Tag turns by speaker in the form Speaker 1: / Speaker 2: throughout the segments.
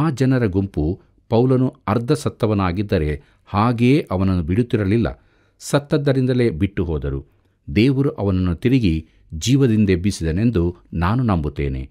Speaker 1: ಆ ಜನರ ಗುಂಪು ಪೌಲನು ಅರ್ಧ ಸತ್ತವನಾಗಿದ್ದರೆ ಹಾಗೆಯೇ ಅವನನ್ನು ಬಿಡುತ್ತಿರಲಿಲ್ಲ ಸತ್ತದ್ದರಿಂದಲೇ ಬಿಟ್ಟು ಹೋದರು ದೇವರು ಅವನನ್ನು ತಿರುಗಿ ಜೀವದಿಂದೆಬ್ಬಿಸಿದನೆಂದು ನಾನು ನಂಬುತ್ತೇನೆ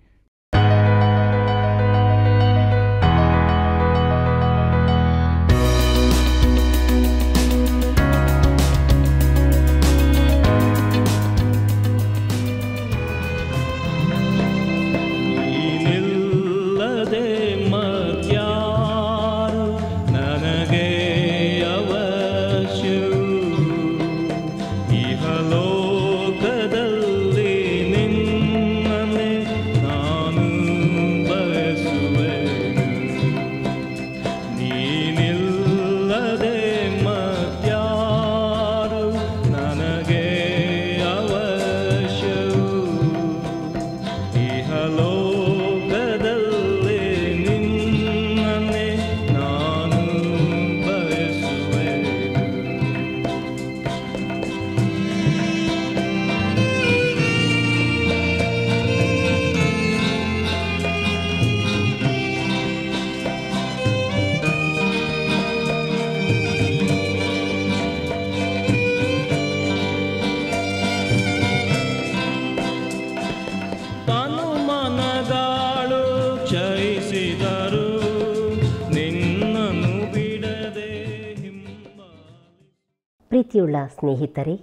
Speaker 2: ಪ್ರೀತಿಯುಳ್ಳ ಸ್ನೇಹಿತರೆ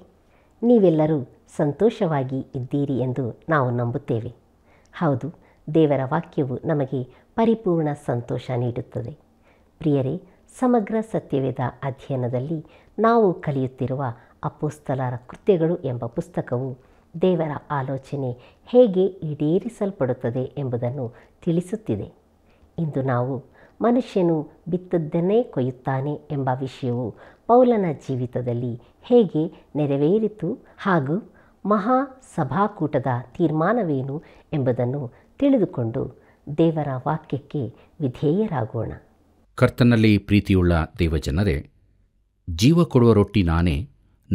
Speaker 2: ನೀವೆಲ್ಲರೂ ಸಂತೋಷವಾಗಿ ಇದ್ದೀರಿ ಎಂದು ನಾವು ನಂಬುತ್ತೇವೆ ಹೌದು ದೇವರ ವಾಕ್ಯವು ನಮಗೆ ಪರಿಪೂರ್ಣ ಸಂತೋಷ ನೀಡುತ್ತದೆ ಪ್ರಿಯರೇ ಸಮಗ್ರ ಸತ್ಯವೇದ ಅಧ್ಯಯನದಲ್ಲಿ ನಾವು ಕಲಿಯುತ್ತಿರುವ ಅಪೋಸ್ತಲರ ಕೃತ್ಯಗಳು ಎಂಬ ಪುಸ್ತಕವು ದೇವರ ಆಲೋಚನೆ ಹೇಗೆ ಈಡೇರಿಸಲ್ಪಡುತ್ತದೆ ಎಂಬುದನ್ನು ತಿಳಿಸುತ್ತಿದೆ ಇಂದು ನಾವು ಮನುಷ್ಯನು ಬಿತ್ತದ್ದನ್ನೇ ಕೊಯ್ಯುತ್ತಾನೆ ಎಂಬ ವಿಷಯವು ಪೌಲನ ಜೀವಿತದಲ್ಲಿ ಹೇಗೆ ನೆರವೇರಿತು ಹಾಗೂ ಮಹಾ ಸಭಾಕೂಟದ ತೀರ್ಮಾನವೇನು ಎಂಬುದನ್ನು ತಿಳಿದುಕೊಂಡು ದೇವರ ವಾಕ್ಯಕ್ಕೆ ವಿಧೇಯರಾಗೋಣ
Speaker 1: ಕರ್ತನಲ್ಲಿ ಪ್ರೀತಿಯುಳ್ಳ ದೇವಜನರೇ ಜೀವ ಕೊಡುವ ರೊಟ್ಟಿ ನಾನೇ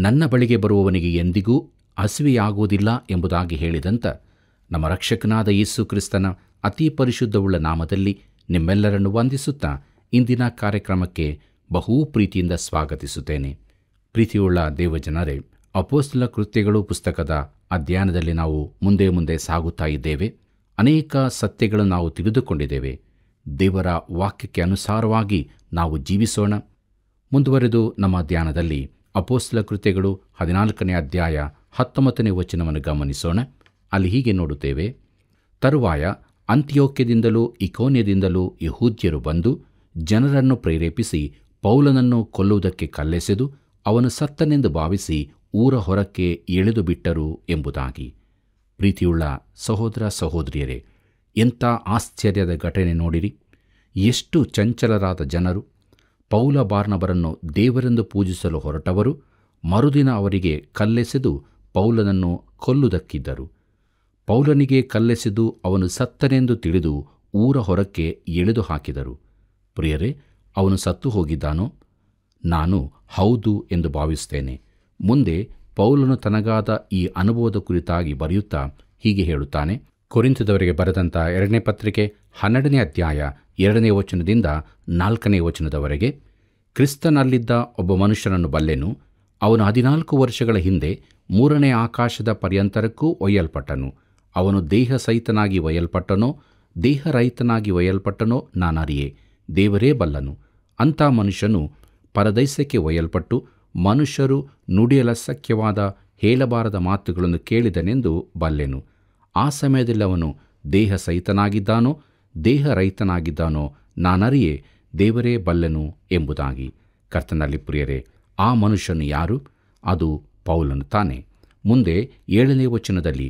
Speaker 1: ನನ್ನ ಬಳಿಗೆ ಬರುವವನಿಗೆ ಎಂದಿಗೂ ಹಸಿವೆಯಾಗುವುದಿಲ್ಲ ಎಂಬುದಾಗಿ ಹೇಳಿದಂಥ ನಮ್ಮ ರಕ್ಷಕನಾದ ಯೇಸು ಕ್ರಿಸ್ತನ ಅತಿ ಪರಿಶುದ್ಧವುಳ್ಳ ನಾಮದಲ್ಲಿ ನಿಮ್ಮೆಲ್ಲರನ್ನು ವಂದಿಸುತ್ತಾ ಇಂದಿನ ಕಾರ್ಯಕ್ರಮಕ್ಕೆ ಬಹು ಪ್ರೀತಿಯಿಂದ ಸ್ವಾಗತಿಸುತ್ತೇನೆ ಪ್ರೀತಿಯುಳ್ಳ ದೇವಜನರೇ ಅಪೋಸ್ತಲ ಕೃತ್ಯಗಳು ಪುಸ್ತಕದ ಅಧ್ಯಯನದಲ್ಲಿ ನಾವು ಮುಂದೆ ಮುಂದೆ ಸಾಗುತ್ತಾ ಇದ್ದೇವೆ ಅನೇಕ ಸತ್ಯಗಳನ್ನು ನಾವು ತಿಳಿದುಕೊಂಡಿದ್ದೇವೆ ದೇವರ ವಾಕ್ಯಕ್ಕೆ ಅನುಸಾರವಾಗಿ ನಾವು ಜೀವಿಸೋಣ ಮುಂದುವರೆದು ನಮ್ಮ ಧ್ಯಾನದಲ್ಲಿ ಅಪೋಸ್ತಲ ಕೃತ್ಯಗಳು ಹದಿನಾಲ್ಕನೇ ಅಧ್ಯಾಯ ಹತ್ತೊಂಬತ್ತನೇ ವಚನವನ್ನು ಗಮನಿಸೋಣ ಅಲ್ಲಿ ಹೀಗೆ ನೋಡುತ್ತೇವೆ ತರುವಾಯ ಅಂತ್ಯೋಕ್ಯದಿಂದಲೂ ಇಕೋನ್ಯದಿಂದಲೂ ಯಹೂದ್ಯರು ಬಂದು ಜನರನ್ನು ಪ್ರೇರೇಪಿಸಿ ಪೌಲನನ್ನು ಕೊಲ್ಲುವುದಕ್ಕೆ ಕಲ್ಲೆಸೆದು ಅವನು ಸತ್ತನೆಂದು ಭಾವಿಸಿ ಊರ ಹೊರಕ್ಕೆ ಎಳೆದು ಬಿಟ್ಟರು ಎಂಬುದಾಗಿ ಪ್ರೀತಿಯುಳ್ಳ ಸಹೋದರ ಸಹೋದರಿಯರೇ ಎಂಥ ಆಶ್ಚರ್ಯದ ಘಟನೆ ನೋಡಿರಿ ಎಷ್ಟು ಚಂಚಲರಾದ ಜನರು ಪೌಲ ಬಾರ್ನಬರನ್ನು ದೇವರೆಂದು ಪೂಜಿಸಲು ಹೊರಟವರು ಮರುದಿನ ಅವರಿಗೆ ಕಲ್ಲೆಸೆದು ಪೌಲನನ್ನು ಕೊಲ್ಲುದಕ್ಕಿದ್ದರು ಪೌಲನಿಗೆ ಕಲ್ಲೆಸೆದು ಅವನು ಸತ್ತನೆಂದು ತಿಳಿದು ಊರ ಹೊರಕ್ಕೆ ಎಳೆದು ಹಾಕಿದರು ಪ್ರಿಯರೇ ಅವನು ಸತ್ತು ಹೋಗಿದ್ದಾನೋ ನಾನು ಹೌದು ಎಂದು ಭಾವಿಸುತ್ತೇನೆ ಮುಂದೆ ಪೌಲನು ತನಗಾದ ಈ ಅನುಭವದ ಕುರಿತಾಗಿ ಬರೆಯುತ್ತಾ ಹೀಗೆ ಹೇಳುತ್ತಾನೆ ಕೊರಿಂತದವರಿಗೆ ಬರೆದಂಥ ಎರಡನೇ ಪತ್ರಿಕೆ ಹನ್ನೆರಡನೇ ಅಧ್ಯಾಯ ಎರಡನೇ ವಚನದಿಂದ ನಾಲ್ಕನೇ ವಚನದವರೆಗೆ ಕ್ರಿಸ್ತನಲ್ಲಿದ್ದ ಒಬ್ಬ ಮನುಷ್ಯನನ್ನು ಬಲ್ಲೆನು ಅವನು ಹದಿನಾಲ್ಕು ವರ್ಷಗಳ ಹಿಂದೆ ಮೂರನೇ ಆಕಾಶದ ಪರ್ಯಂತರಕ್ಕೂ ಒಯ್ಯಲ್ಪಟ್ಟನು ಅವನು ದೇಹ ಸಹಿತನಾಗಿ ಒಯ್ಯಲ್ಪಟ್ಟನೋ ದೇಹರಹಿತನಾಗಿ ಒಯ್ಯಲ್ಪಟ್ಟನೋ ನಾನರಿಯೇ ದೇವರೇ ಬಲ್ಲನು ಅಂಥ ಮನುಷ್ಯನು ಪರದೈಸ್ಯಕ್ಕೆ ಒಯ್ಯಲ್ಪಟ್ಟು ಮನುಷ್ಯರು ನುಡಿಯಲ ಸಖ್ಯವಾದ ಹೇಳಬಾರದ ಮಾತುಗಳನ್ನು ಕೇಳಿದನೆಂದು ಬಲ್ಲೆನು ಆ ಸಮಯದಲ್ಲಿ ಅವನು ದೇಹ ಸಹಿತನಾಗಿದ್ದಾನೋ ದೇಹ ರೈತನಾಗಿದ್ದಾನೋ ನಾನರಿಯೇ ದೇವರೇ ಬಲ್ಲೆನು ಎಂಬುದಾಗಿ ಕರ್ತನಲ್ಲಿ ಪ್ರಿಯರೇ ಆ ಮನುಷ್ಯನು ಯಾರು ಅದು ಪೌಲನು ತಾನೆ ಮುಂದೆ ಏಳನೇ ವಚನದಲ್ಲಿ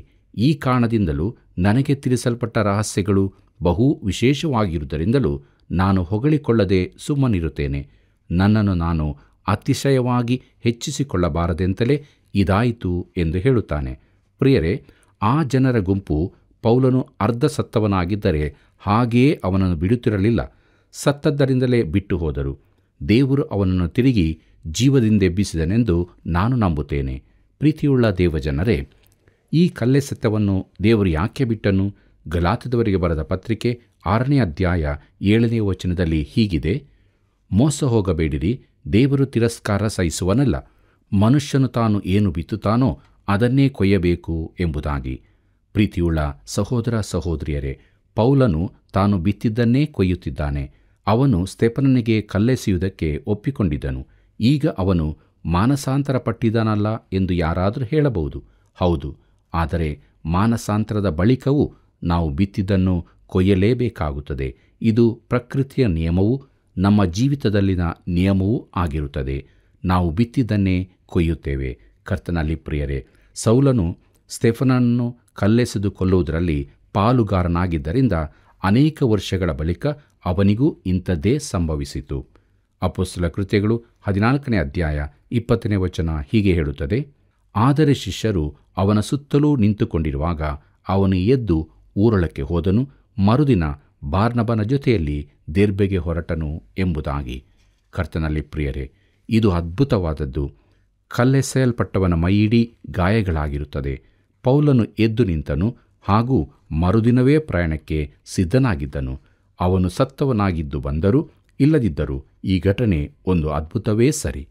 Speaker 1: ಈ ಕಾರಣದಿಂದಲೂ ನನಗೆ ತಿಳಿಸಲ್ಪಟ್ಟ ರಹಸ್ಯಗಳು ಬಹು ವಿಶೇಷವಾಗಿರುವುದರಿಂದಲೂ ನಾನು ಹೊಗಳಿಕೊಳ್ಳದೆ ಸುಮ್ಮನಿರುತ್ತೇನೆ ನನ್ನನ್ನು ನಾನು ಅತಿಶಯವಾಗಿ ಹೆಚ್ಚಿಸಿಕೊಳ್ಳಬಾರದೆಂತಲೇ ಇದಾಯಿತು ಎಂದು ಹೇಳುತ್ತಾನೆ ಪ್ರಿಯರೇ ಆ ಜನರ ಗುಂಪು ಪೌಲನು ಅರ್ಧ ಸತ್ತವನಾಗಿದ್ದರೆ ಹಾಗೆಯೇ ಅವನನ್ನು ಬಿಡುತ್ತಿರಲಿಲ್ಲ ಸತ್ತದ್ದರಿಂದಲೇ ಬಿಟ್ಟು ಹೋದರು ದೇವರು ಅವನನ್ನು ತಿರುಗಿ ಜೀವದಿಂದೆಬ್ಬಿಸಿದನೆಂದು ನಾನು ನಂಬುತ್ತೇನೆ ಪ್ರೀತಿಯುಳ್ಳ ದೇವಜನರೇ ಈ ಸತ್ತವನ್ನು ದೇವರು ಯಾಕೆ ಬಿಟ್ಟನು ಗಲಾತದವರಿಗೆ ಬರೆದ ಪತ್ರಿಕೆ ಆರನೇ ಅಧ್ಯಾಯ ಏಳನೇ ವಚನದಲ್ಲಿ ಹೀಗಿದೆ ಮೋಸ ಹೋಗಬೇಡಿರಿ ದೇವರು ತಿರಸ್ಕಾರ ಸಹಿಸುವನಲ್ಲ ಮನುಷ್ಯನು ತಾನು ಏನು ಬಿತ್ತುತ್ತಾನೋ ಅದನ್ನೇ ಕೊಯ್ಯಬೇಕು ಎಂಬುದಾಗಿ ಪ್ರೀತಿಯುಳ್ಳ ಸಹೋದರ ಸಹೋದರಿಯರೇ ಪೌಲನು ತಾನು ಬಿತ್ತಿದ್ದನ್ನೇ ಕೊಯ್ಯುತ್ತಿದ್ದಾನೆ ಅವನು ಸ್ತೆಪನನಿಗೆ ಕಲ್ಲೆಸೆಯುವುದಕ್ಕೆ ಒಪ್ಪಿಕೊಂಡಿದ್ದನು ಈಗ ಅವನು ಮಾನಸಾಂತರ ಪಟ್ಟಿದನಲ್ಲ ಎಂದು ಯಾರಾದರೂ ಹೇಳಬಹುದು ಹೌದು ಆದರೆ ಮಾನಸಾಂತರದ ಬಳಿಕವೂ ನಾವು ಬಿತ್ತಿದ್ದನ್ನು ಕೊಯ್ಯಲೇಬೇಕಾಗುತ್ತದೆ ಇದು ಪ್ರಕೃತಿಯ ನಿಯಮವು ನಮ್ಮ ಜೀವಿತದಲ್ಲಿನ ನಿಯಮವೂ ಆಗಿರುತ್ತದೆ ನಾವು ಬಿತ್ತಿದ್ದನ್ನೇ ಕೊಯ್ಯುತ್ತೇವೆ ಕರ್ತನಲ್ಲಿ ಪ್ರಿಯರೇ ಸೌಲನು ಸ್ಟೆಫನನ್ನು ಕಲ್ಲೆಸೆದು ಕೊಲ್ಲುವುದರಲ್ಲಿ ಪಾಲುಗಾರನಾಗಿದ್ದರಿಂದ ಅನೇಕ ವರ್ಷಗಳ ಬಳಿಕ ಅವನಿಗೂ ಇಂಥದ್ದೇ ಸಂಭವಿಸಿತು ಅಪುಸ್ತಲ ಕೃತ್ಯಗಳು ಹದಿನಾಲ್ಕನೇ ಅಧ್ಯಾಯ ಇಪ್ಪತ್ತನೇ ವಚನ ಹೀಗೆ ಹೇಳುತ್ತದೆ ಆದರೆ ಶಿಷ್ಯರು ಅವನ ಸುತ್ತಲೂ ನಿಂತುಕೊಂಡಿರುವಾಗ ಅವನು ಎದ್ದು ಊರಳಕ್ಕೆ ಹೋದನು ಮರುದಿನ ಬಾರ್ನಬನ ಜೊತೆಯಲ್ಲಿ ದೇರ್ಬೆಗೆ ಹೊರಟನು ಎಂಬುದಾಗಿ ಕರ್ತನಲ್ಲಿ ಪ್ರಿಯರೇ ಇದು ಅದ್ಭುತವಾದದ್ದು ಕಲ್ಲೆಸೆಯಲ್ಪಟ್ಟವನ ಮೈಯಿಡೀ ಗಾಯಗಳಾಗಿರುತ್ತದೆ ಪೌಲನು ಎದ್ದು ನಿಂತನು ಹಾಗೂ ಮರುದಿನವೇ ಪ್ರಯಾಣಕ್ಕೆ ಸಿದ್ಧನಾಗಿದ್ದನು ಅವನು ಸತ್ತವನಾಗಿದ್ದು ಬಂದರೂ ಇಲ್ಲದಿದ್ದರೂ ಈ ಘಟನೆ ಒಂದು ಅದ್ಭುತವೇ ಸರಿ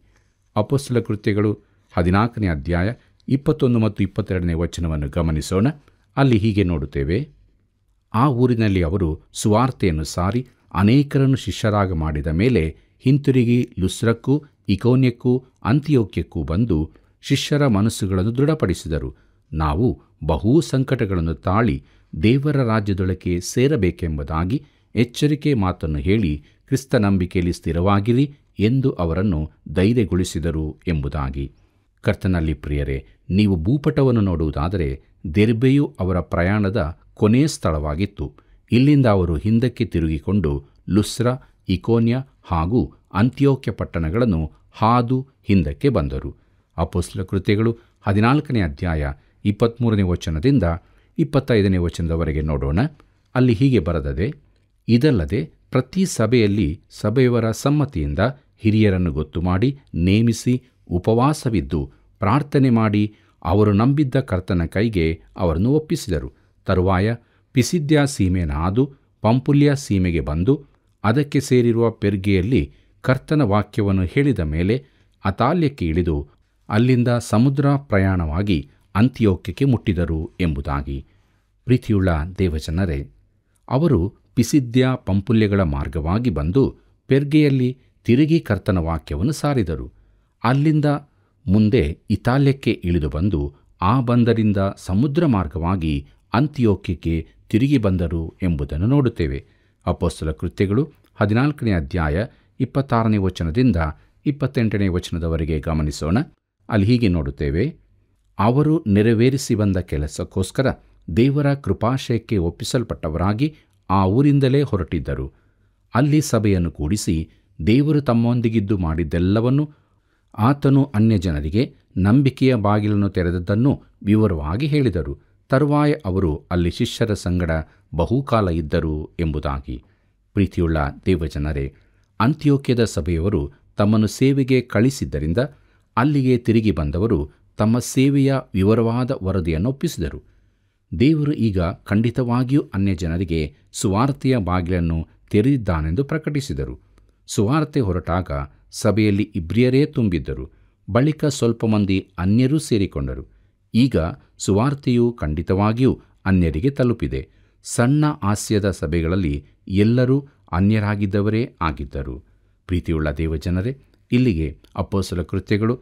Speaker 1: ಅಪಸ್ತಲ ಕೃತ್ಯಗಳು ಹದಿನಾಲ್ಕನೇ ಅಧ್ಯಾಯ ಇಪ್ಪತ್ತೊಂದು ಮತ್ತು ಇಪ್ಪತ್ತೆರಡನೇ ವಚನವನ್ನು ಗಮನಿಸೋಣ ಅಲ್ಲಿ ಹೀಗೆ ನೋಡುತ್ತೇವೆ ಆ ಊರಿನಲ್ಲಿ ಅವರು ಸುವಾರ್ತೆಯನ್ನು ಸಾರಿ ಅನೇಕರನ್ನು ಶಿಷ್ಯರಾಗ ಮಾಡಿದ ಮೇಲೆ ಹಿಂತಿರುಗಿ ಲುಸ್ರಕ್ಕೂ ಇಕೋನ್ಯಕ್ಕೂ ಅಂತ್ಯೋಕ್ಯಕ್ಕೂ ಬಂದು ಶಿಷ್ಯರ ಮನಸ್ಸುಗಳನ್ನು ದೃಢಪಡಿಸಿದರು ನಾವು ಬಹು ಸಂಕಟಗಳನ್ನು ತಾಳಿ ದೇವರ ರಾಜ್ಯದೊಳಕ್ಕೆ ಸೇರಬೇಕೆಂಬುದಾಗಿ ಎಚ್ಚರಿಕೆ ಮಾತನ್ನು ಹೇಳಿ ಕ್ರಿಸ್ತ ನಂಬಿಕೆಯಲ್ಲಿ ಸ್ಥಿರವಾಗಿರಿ ಎಂದು ಅವರನ್ನು ಧೈರ್ಯಗೊಳಿಸಿದರು ಎಂಬುದಾಗಿ ಕರ್ತನಲ್ಲಿ ಪ್ರಿಯರೇ ನೀವು ಭೂಪಟವನ್ನು ನೋಡುವುದಾದರೆ ದೆರ್ಬೆಯು ಅವರ ಪ್ರಯಾಣದ ಕೊನೆಯ ಸ್ಥಳವಾಗಿತ್ತು ಇಲ್ಲಿಂದ ಅವರು ಹಿಂದಕ್ಕೆ ತಿರುಗಿಕೊಂಡು ಲುಸ್ರ ಇಕೋನ್ಯ ಹಾಗೂ ಅಂತ್ಯೋಕ್ಯ ಪಟ್ಟಣಗಳನ್ನು ಹಾದು ಹಿಂದಕ್ಕೆ ಬಂದರು ಅಪೋಸ್ಲ ಕೃತ್ಯಗಳು ಹದಿನಾಲ್ಕನೇ ಅಧ್ಯಾಯ ಇಪ್ಪತ್ತ್ಮೂರನೇ ವಚನದಿಂದ ಇಪ್ಪತ್ತೈದನೇ ವಚನದವರೆಗೆ ನೋಡೋಣ ಅಲ್ಲಿ ಹೀಗೆ ಬರದದೆ ಇದಲ್ಲದೆ ಪ್ರತಿ ಸಭೆಯಲ್ಲಿ ಸಭೆಯವರ ಸಮ್ಮತಿಯಿಂದ ಹಿರಿಯರನ್ನು ಗೊತ್ತು ಮಾಡಿ ನೇಮಿಸಿ ಉಪವಾಸವಿದ್ದು ಪ್ರಾರ್ಥನೆ ಮಾಡಿ ಅವರು ನಂಬಿದ್ದ ಕರ್ತನ ಕೈಗೆ ಅವರನ್ನು ಒಪ್ಪಿಸಿದರು ತರುವಾಯ ಪಿಸಿದ್ಯ ಸೀಮೆ ನಾದು ಪಂಪುಲ್ಯ ಸೀಮೆಗೆ ಬಂದು ಅದಕ್ಕೆ ಸೇರಿರುವ ಪೆರ್ಗೆಯಲ್ಲಿ ಕರ್ತನ ವಾಕ್ಯವನ್ನು ಹೇಳಿದ ಮೇಲೆ ಅತಾಲ್ಯಕ್ಕೆ ಇಳಿದು ಅಲ್ಲಿಂದ ಸಮುದ್ರ ಪ್ರಯಾಣವಾಗಿ ಅಂತ್ಯೋಕ್ಯಕ್ಕೆ ಮುಟ್ಟಿದರು ಎಂಬುದಾಗಿ ಪ್ರೀತಿಯುಳ್ಳ ದೇವಜನರೇ ಅವರು ಪಿಸಿದ್ಯ ಪಂಪುಲ್ಯಗಳ ಮಾರ್ಗವಾಗಿ ಬಂದು ಪೆರ್ಗೆಯಲ್ಲಿ ತಿರುಗಿ ಕರ್ತನ ವಾಕ್ಯವನ್ನು ಸಾರಿದರು ಅಲ್ಲಿಂದ ಮುಂದೆ ಇತಾಲ್ಯಕ್ಕೆ ಇಳಿದು ಬಂದು ಆ ಬಂದರಿಂದ ಸಮುದ್ರ ಮಾರ್ಗವಾಗಿ ಅಂತ್ಯೋಕ್ಯಕ್ಕೆ ತಿರುಗಿ ಬಂದರು ಎಂಬುದನ್ನು ನೋಡುತ್ತೇವೆ ಅಪೋಸ್ತಲ ಕೃತ್ಯಗಳು ಹದಿನಾಲ್ಕನೇ ಅಧ್ಯಾಯ ಇಪ್ಪತ್ತಾರನೇ ವಚನದಿಂದ ಇಪ್ಪತ್ತೆಂಟನೇ ವಚನದವರೆಗೆ ಗಮನಿಸೋಣ ಅಲ್ಲಿ ಹೀಗೆ ನೋಡುತ್ತೇವೆ ಅವರು ನೆರವೇರಿಸಿ ಬಂದ ಕೆಲಸಕ್ಕೋಸ್ಕರ ದೇವರ ಕೃಪಾಶಯಕ್ಕೆ ಒಪ್ಪಿಸಲ್ಪಟ್ಟವರಾಗಿ ಆ ಊರಿಂದಲೇ ಹೊರಟಿದ್ದರು ಅಲ್ಲಿ ಸಭೆಯನ್ನು ಕೂಡಿಸಿ ದೇವರು ತಮ್ಮೊಂದಿಗಿದ್ದು ಮಾಡಿದ್ದೆಲ್ಲವನ್ನು ಆತನು ಅನ್ಯಜನರಿಗೆ ನಂಬಿಕೆಯ ಬಾಗಿಲನ್ನು ತೆರೆದದ್ದನ್ನು ವಿವರವಾಗಿ ಹೇಳಿದರು ತರುವಾಯ ಅವರು ಅಲ್ಲಿ ಶಿಷ್ಯರ ಸಂಗಡ ಬಹುಕಾಲ ಇದ್ದರು ಎಂಬುದಾಗಿ ಪ್ರೀತಿಯುಳ್ಳ ದೇವಜನರೇ ಅಂತ್ಯೋಕ್ಯದ ಸಭೆಯವರು ತಮ್ಮನ್ನು ಸೇವೆಗೆ ಕಳಿಸಿದ್ದರಿಂದ ಅಲ್ಲಿಗೆ ತಿರುಗಿ ಬಂದವರು ತಮ್ಮ ಸೇವೆಯ ವಿವರವಾದ ವರದಿಯನ್ನು ಒಪ್ಪಿಸಿದರು ದೇವರು ಈಗ ಖಂಡಿತವಾಗಿಯೂ ಜನರಿಗೆ ಸುವಾರ್ತೆಯ ಬಾಗಿಲನ್ನು ತೆರೆದಿದ್ದಾನೆಂದು ಪ್ರಕಟಿಸಿದರು ಸುವಾರ್ತೆ ಹೊರಟಾಗ ಸಭೆಯಲ್ಲಿ ಇಬ್ರಿಯರೇ ತುಂಬಿದ್ದರು ಬಳಿಕ ಸ್ವಲ್ಪ ಮಂದಿ ಅನ್ಯರೂ ಸೇರಿಕೊಂಡರು ಈಗ ಸುವಾರ್ತೆಯು ಖಂಡಿತವಾಗಿಯೂ ಅನ್ಯರಿಗೆ ತಲುಪಿದೆ ಸಣ್ಣ ಹಾಸ್ಯದ ಸಭೆಗಳಲ್ಲಿ ಎಲ್ಲರೂ ಅನ್ಯರಾಗಿದ್ದವರೇ ಆಗಿದ್ದರು ಪ್ರೀತಿಯುಳ್ಳ ದೇವಜನರೇ ಇಲ್ಲಿಗೆ ಅಪ್ಪೋಸಲ ಕೃತ್ಯಗಳು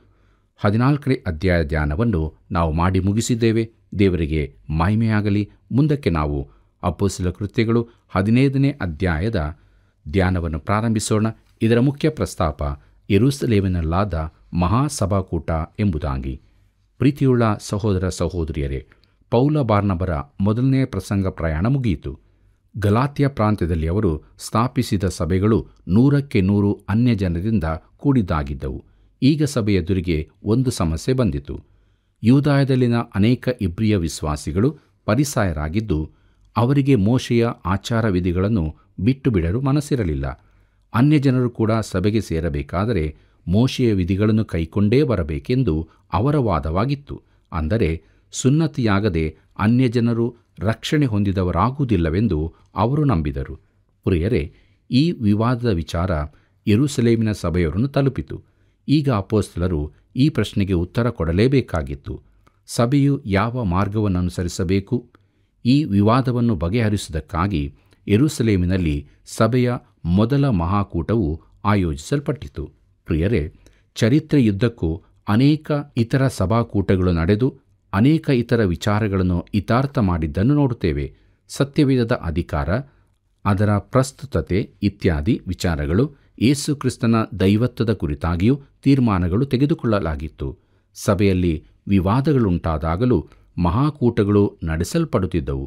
Speaker 1: ಹದಿನಾಲ್ಕನೇ ಅಧ್ಯಾಯ ಧ್ಯಾನವನ್ನು ನಾವು ಮಾಡಿ ಮುಗಿಸಿದ್ದೇವೆ ದೇವರಿಗೆ ಮಹಿಮೆಯಾಗಲಿ ಮುಂದಕ್ಕೆ ನಾವು ಅಪ್ಪೋಸಲ ಕೃತ್ಯಗಳು ಹದಿನೈದನೇ ಅಧ್ಯಾಯದ ಧ್ಯಾನವನ್ನು ಪ್ರಾರಂಭಿಸೋಣ ಇದರ ಮುಖ್ಯ ಪ್ರಸ್ತಾಪ ಇರುಸಲೇವಿನಲ್ಲಾದ ಮಹಾಸಭಾಕೂಟ ಎಂಬುದಾಗಿ ಪ್ರೀತಿಯುಳ್ಳ ಸಹೋದರ ಸಹೋದರಿಯರೇ ಪೌಲ ಬಾರ್ನಬರ ಮೊದಲನೇ ಪ್ರಸಂಗ ಪ್ರಯಾಣ ಮುಗಿಯಿತು ಗಲಾತ್ಯ ಪ್ರಾಂತ್ಯದಲ್ಲಿ ಅವರು ಸ್ಥಾಪಿಸಿದ ಸಭೆಗಳು ನೂರಕ್ಕೆ ನೂರು ಅನ್ಯ ಜನರಿಂದ ಕೂಡಿದ್ದಾಗಿದ್ದವು ಈಗ ಸಭೆಯೆದುರಿಗೆ ಒಂದು ಸಮಸ್ಯೆ ಬಂದಿತು ಯೂದಾಯದಲ್ಲಿನ ಅನೇಕ ಇಬ್ರಿಯ ವಿಶ್ವಾಸಿಗಳು ಪರಿಸಾಯರಾಗಿದ್ದು ಅವರಿಗೆ ಮೋಶೆಯ ಆಚಾರ ವಿಧಿಗಳನ್ನು ಬಿಟ್ಟು ಬಿಡಲು ಮನಸ್ಸಿರಲಿಲ್ಲ ಅನ್ಯಜನರು ಕೂಡ ಸಭೆಗೆ ಸೇರಬೇಕಾದರೆ ಮೋಶೆಯ ವಿಧಿಗಳನ್ನು ಕೈಕೊಂಡೇ ಬರಬೇಕೆಂದು ಅವರ ವಾದವಾಗಿತ್ತು ಅಂದರೆ ಸುನ್ನತಿಯಾಗದೆ ಅನ್ಯಜನರು ರಕ್ಷಣೆ ಹೊಂದಿದವರಾಗುವುದಿಲ್ಲವೆಂದು ಅವರು ನಂಬಿದರು ಪ್ರಿಯರೇ ಈ ವಿವಾದದ ವಿಚಾರ ಎರುಸಲೇಮಿನ ಸಭೆಯವರನ್ನು ತಲುಪಿತು ಈಗ ಅಪೋಸ್ತಲರು ಈ ಪ್ರಶ್ನೆಗೆ ಉತ್ತರ ಕೊಡಲೇಬೇಕಾಗಿತ್ತು ಸಭೆಯು ಯಾವ ಮಾರ್ಗವನ್ನು ಅನುಸರಿಸಬೇಕು ಈ ವಿವಾದವನ್ನು ಬಗೆಹರಿಸುವುದಕ್ಕಾಗಿ ಎರುಸಲೇಮಿನಲ್ಲಿ ಸಭೆಯ ಮೊದಲ ಮಹಾಕೂಟವು ಆಯೋಜಿಸಲ್ಪಟ್ಟಿತು ಪ್ರಿಯರೇ ಯುದ್ಧಕ್ಕೂ ಅನೇಕ ಇತರ ಸಭಾಕೂಟಗಳು ನಡೆದು ಅನೇಕ ಇತರ ವಿಚಾರಗಳನ್ನು ಇತಾರ್ಥ ಮಾಡಿದ್ದನ್ನು ನೋಡುತ್ತೇವೆ ಸತ್ಯವೇದದ ಅಧಿಕಾರ ಅದರ ಪ್ರಸ್ತುತತೆ ಇತ್ಯಾದಿ ವಿಚಾರಗಳು ಯೇಸುಕ್ರಿಸ್ತನ ದೈವತ್ವದ ಕುರಿತಾಗಿಯೂ ತೀರ್ಮಾನಗಳು ತೆಗೆದುಕೊಳ್ಳಲಾಗಿತ್ತು ಸಭೆಯಲ್ಲಿ ವಿವಾದಗಳುಂಟಾದಾಗಲೂ ಮಹಾಕೂಟಗಳು ನಡೆಸಲ್ಪಡುತ್ತಿದ್ದವು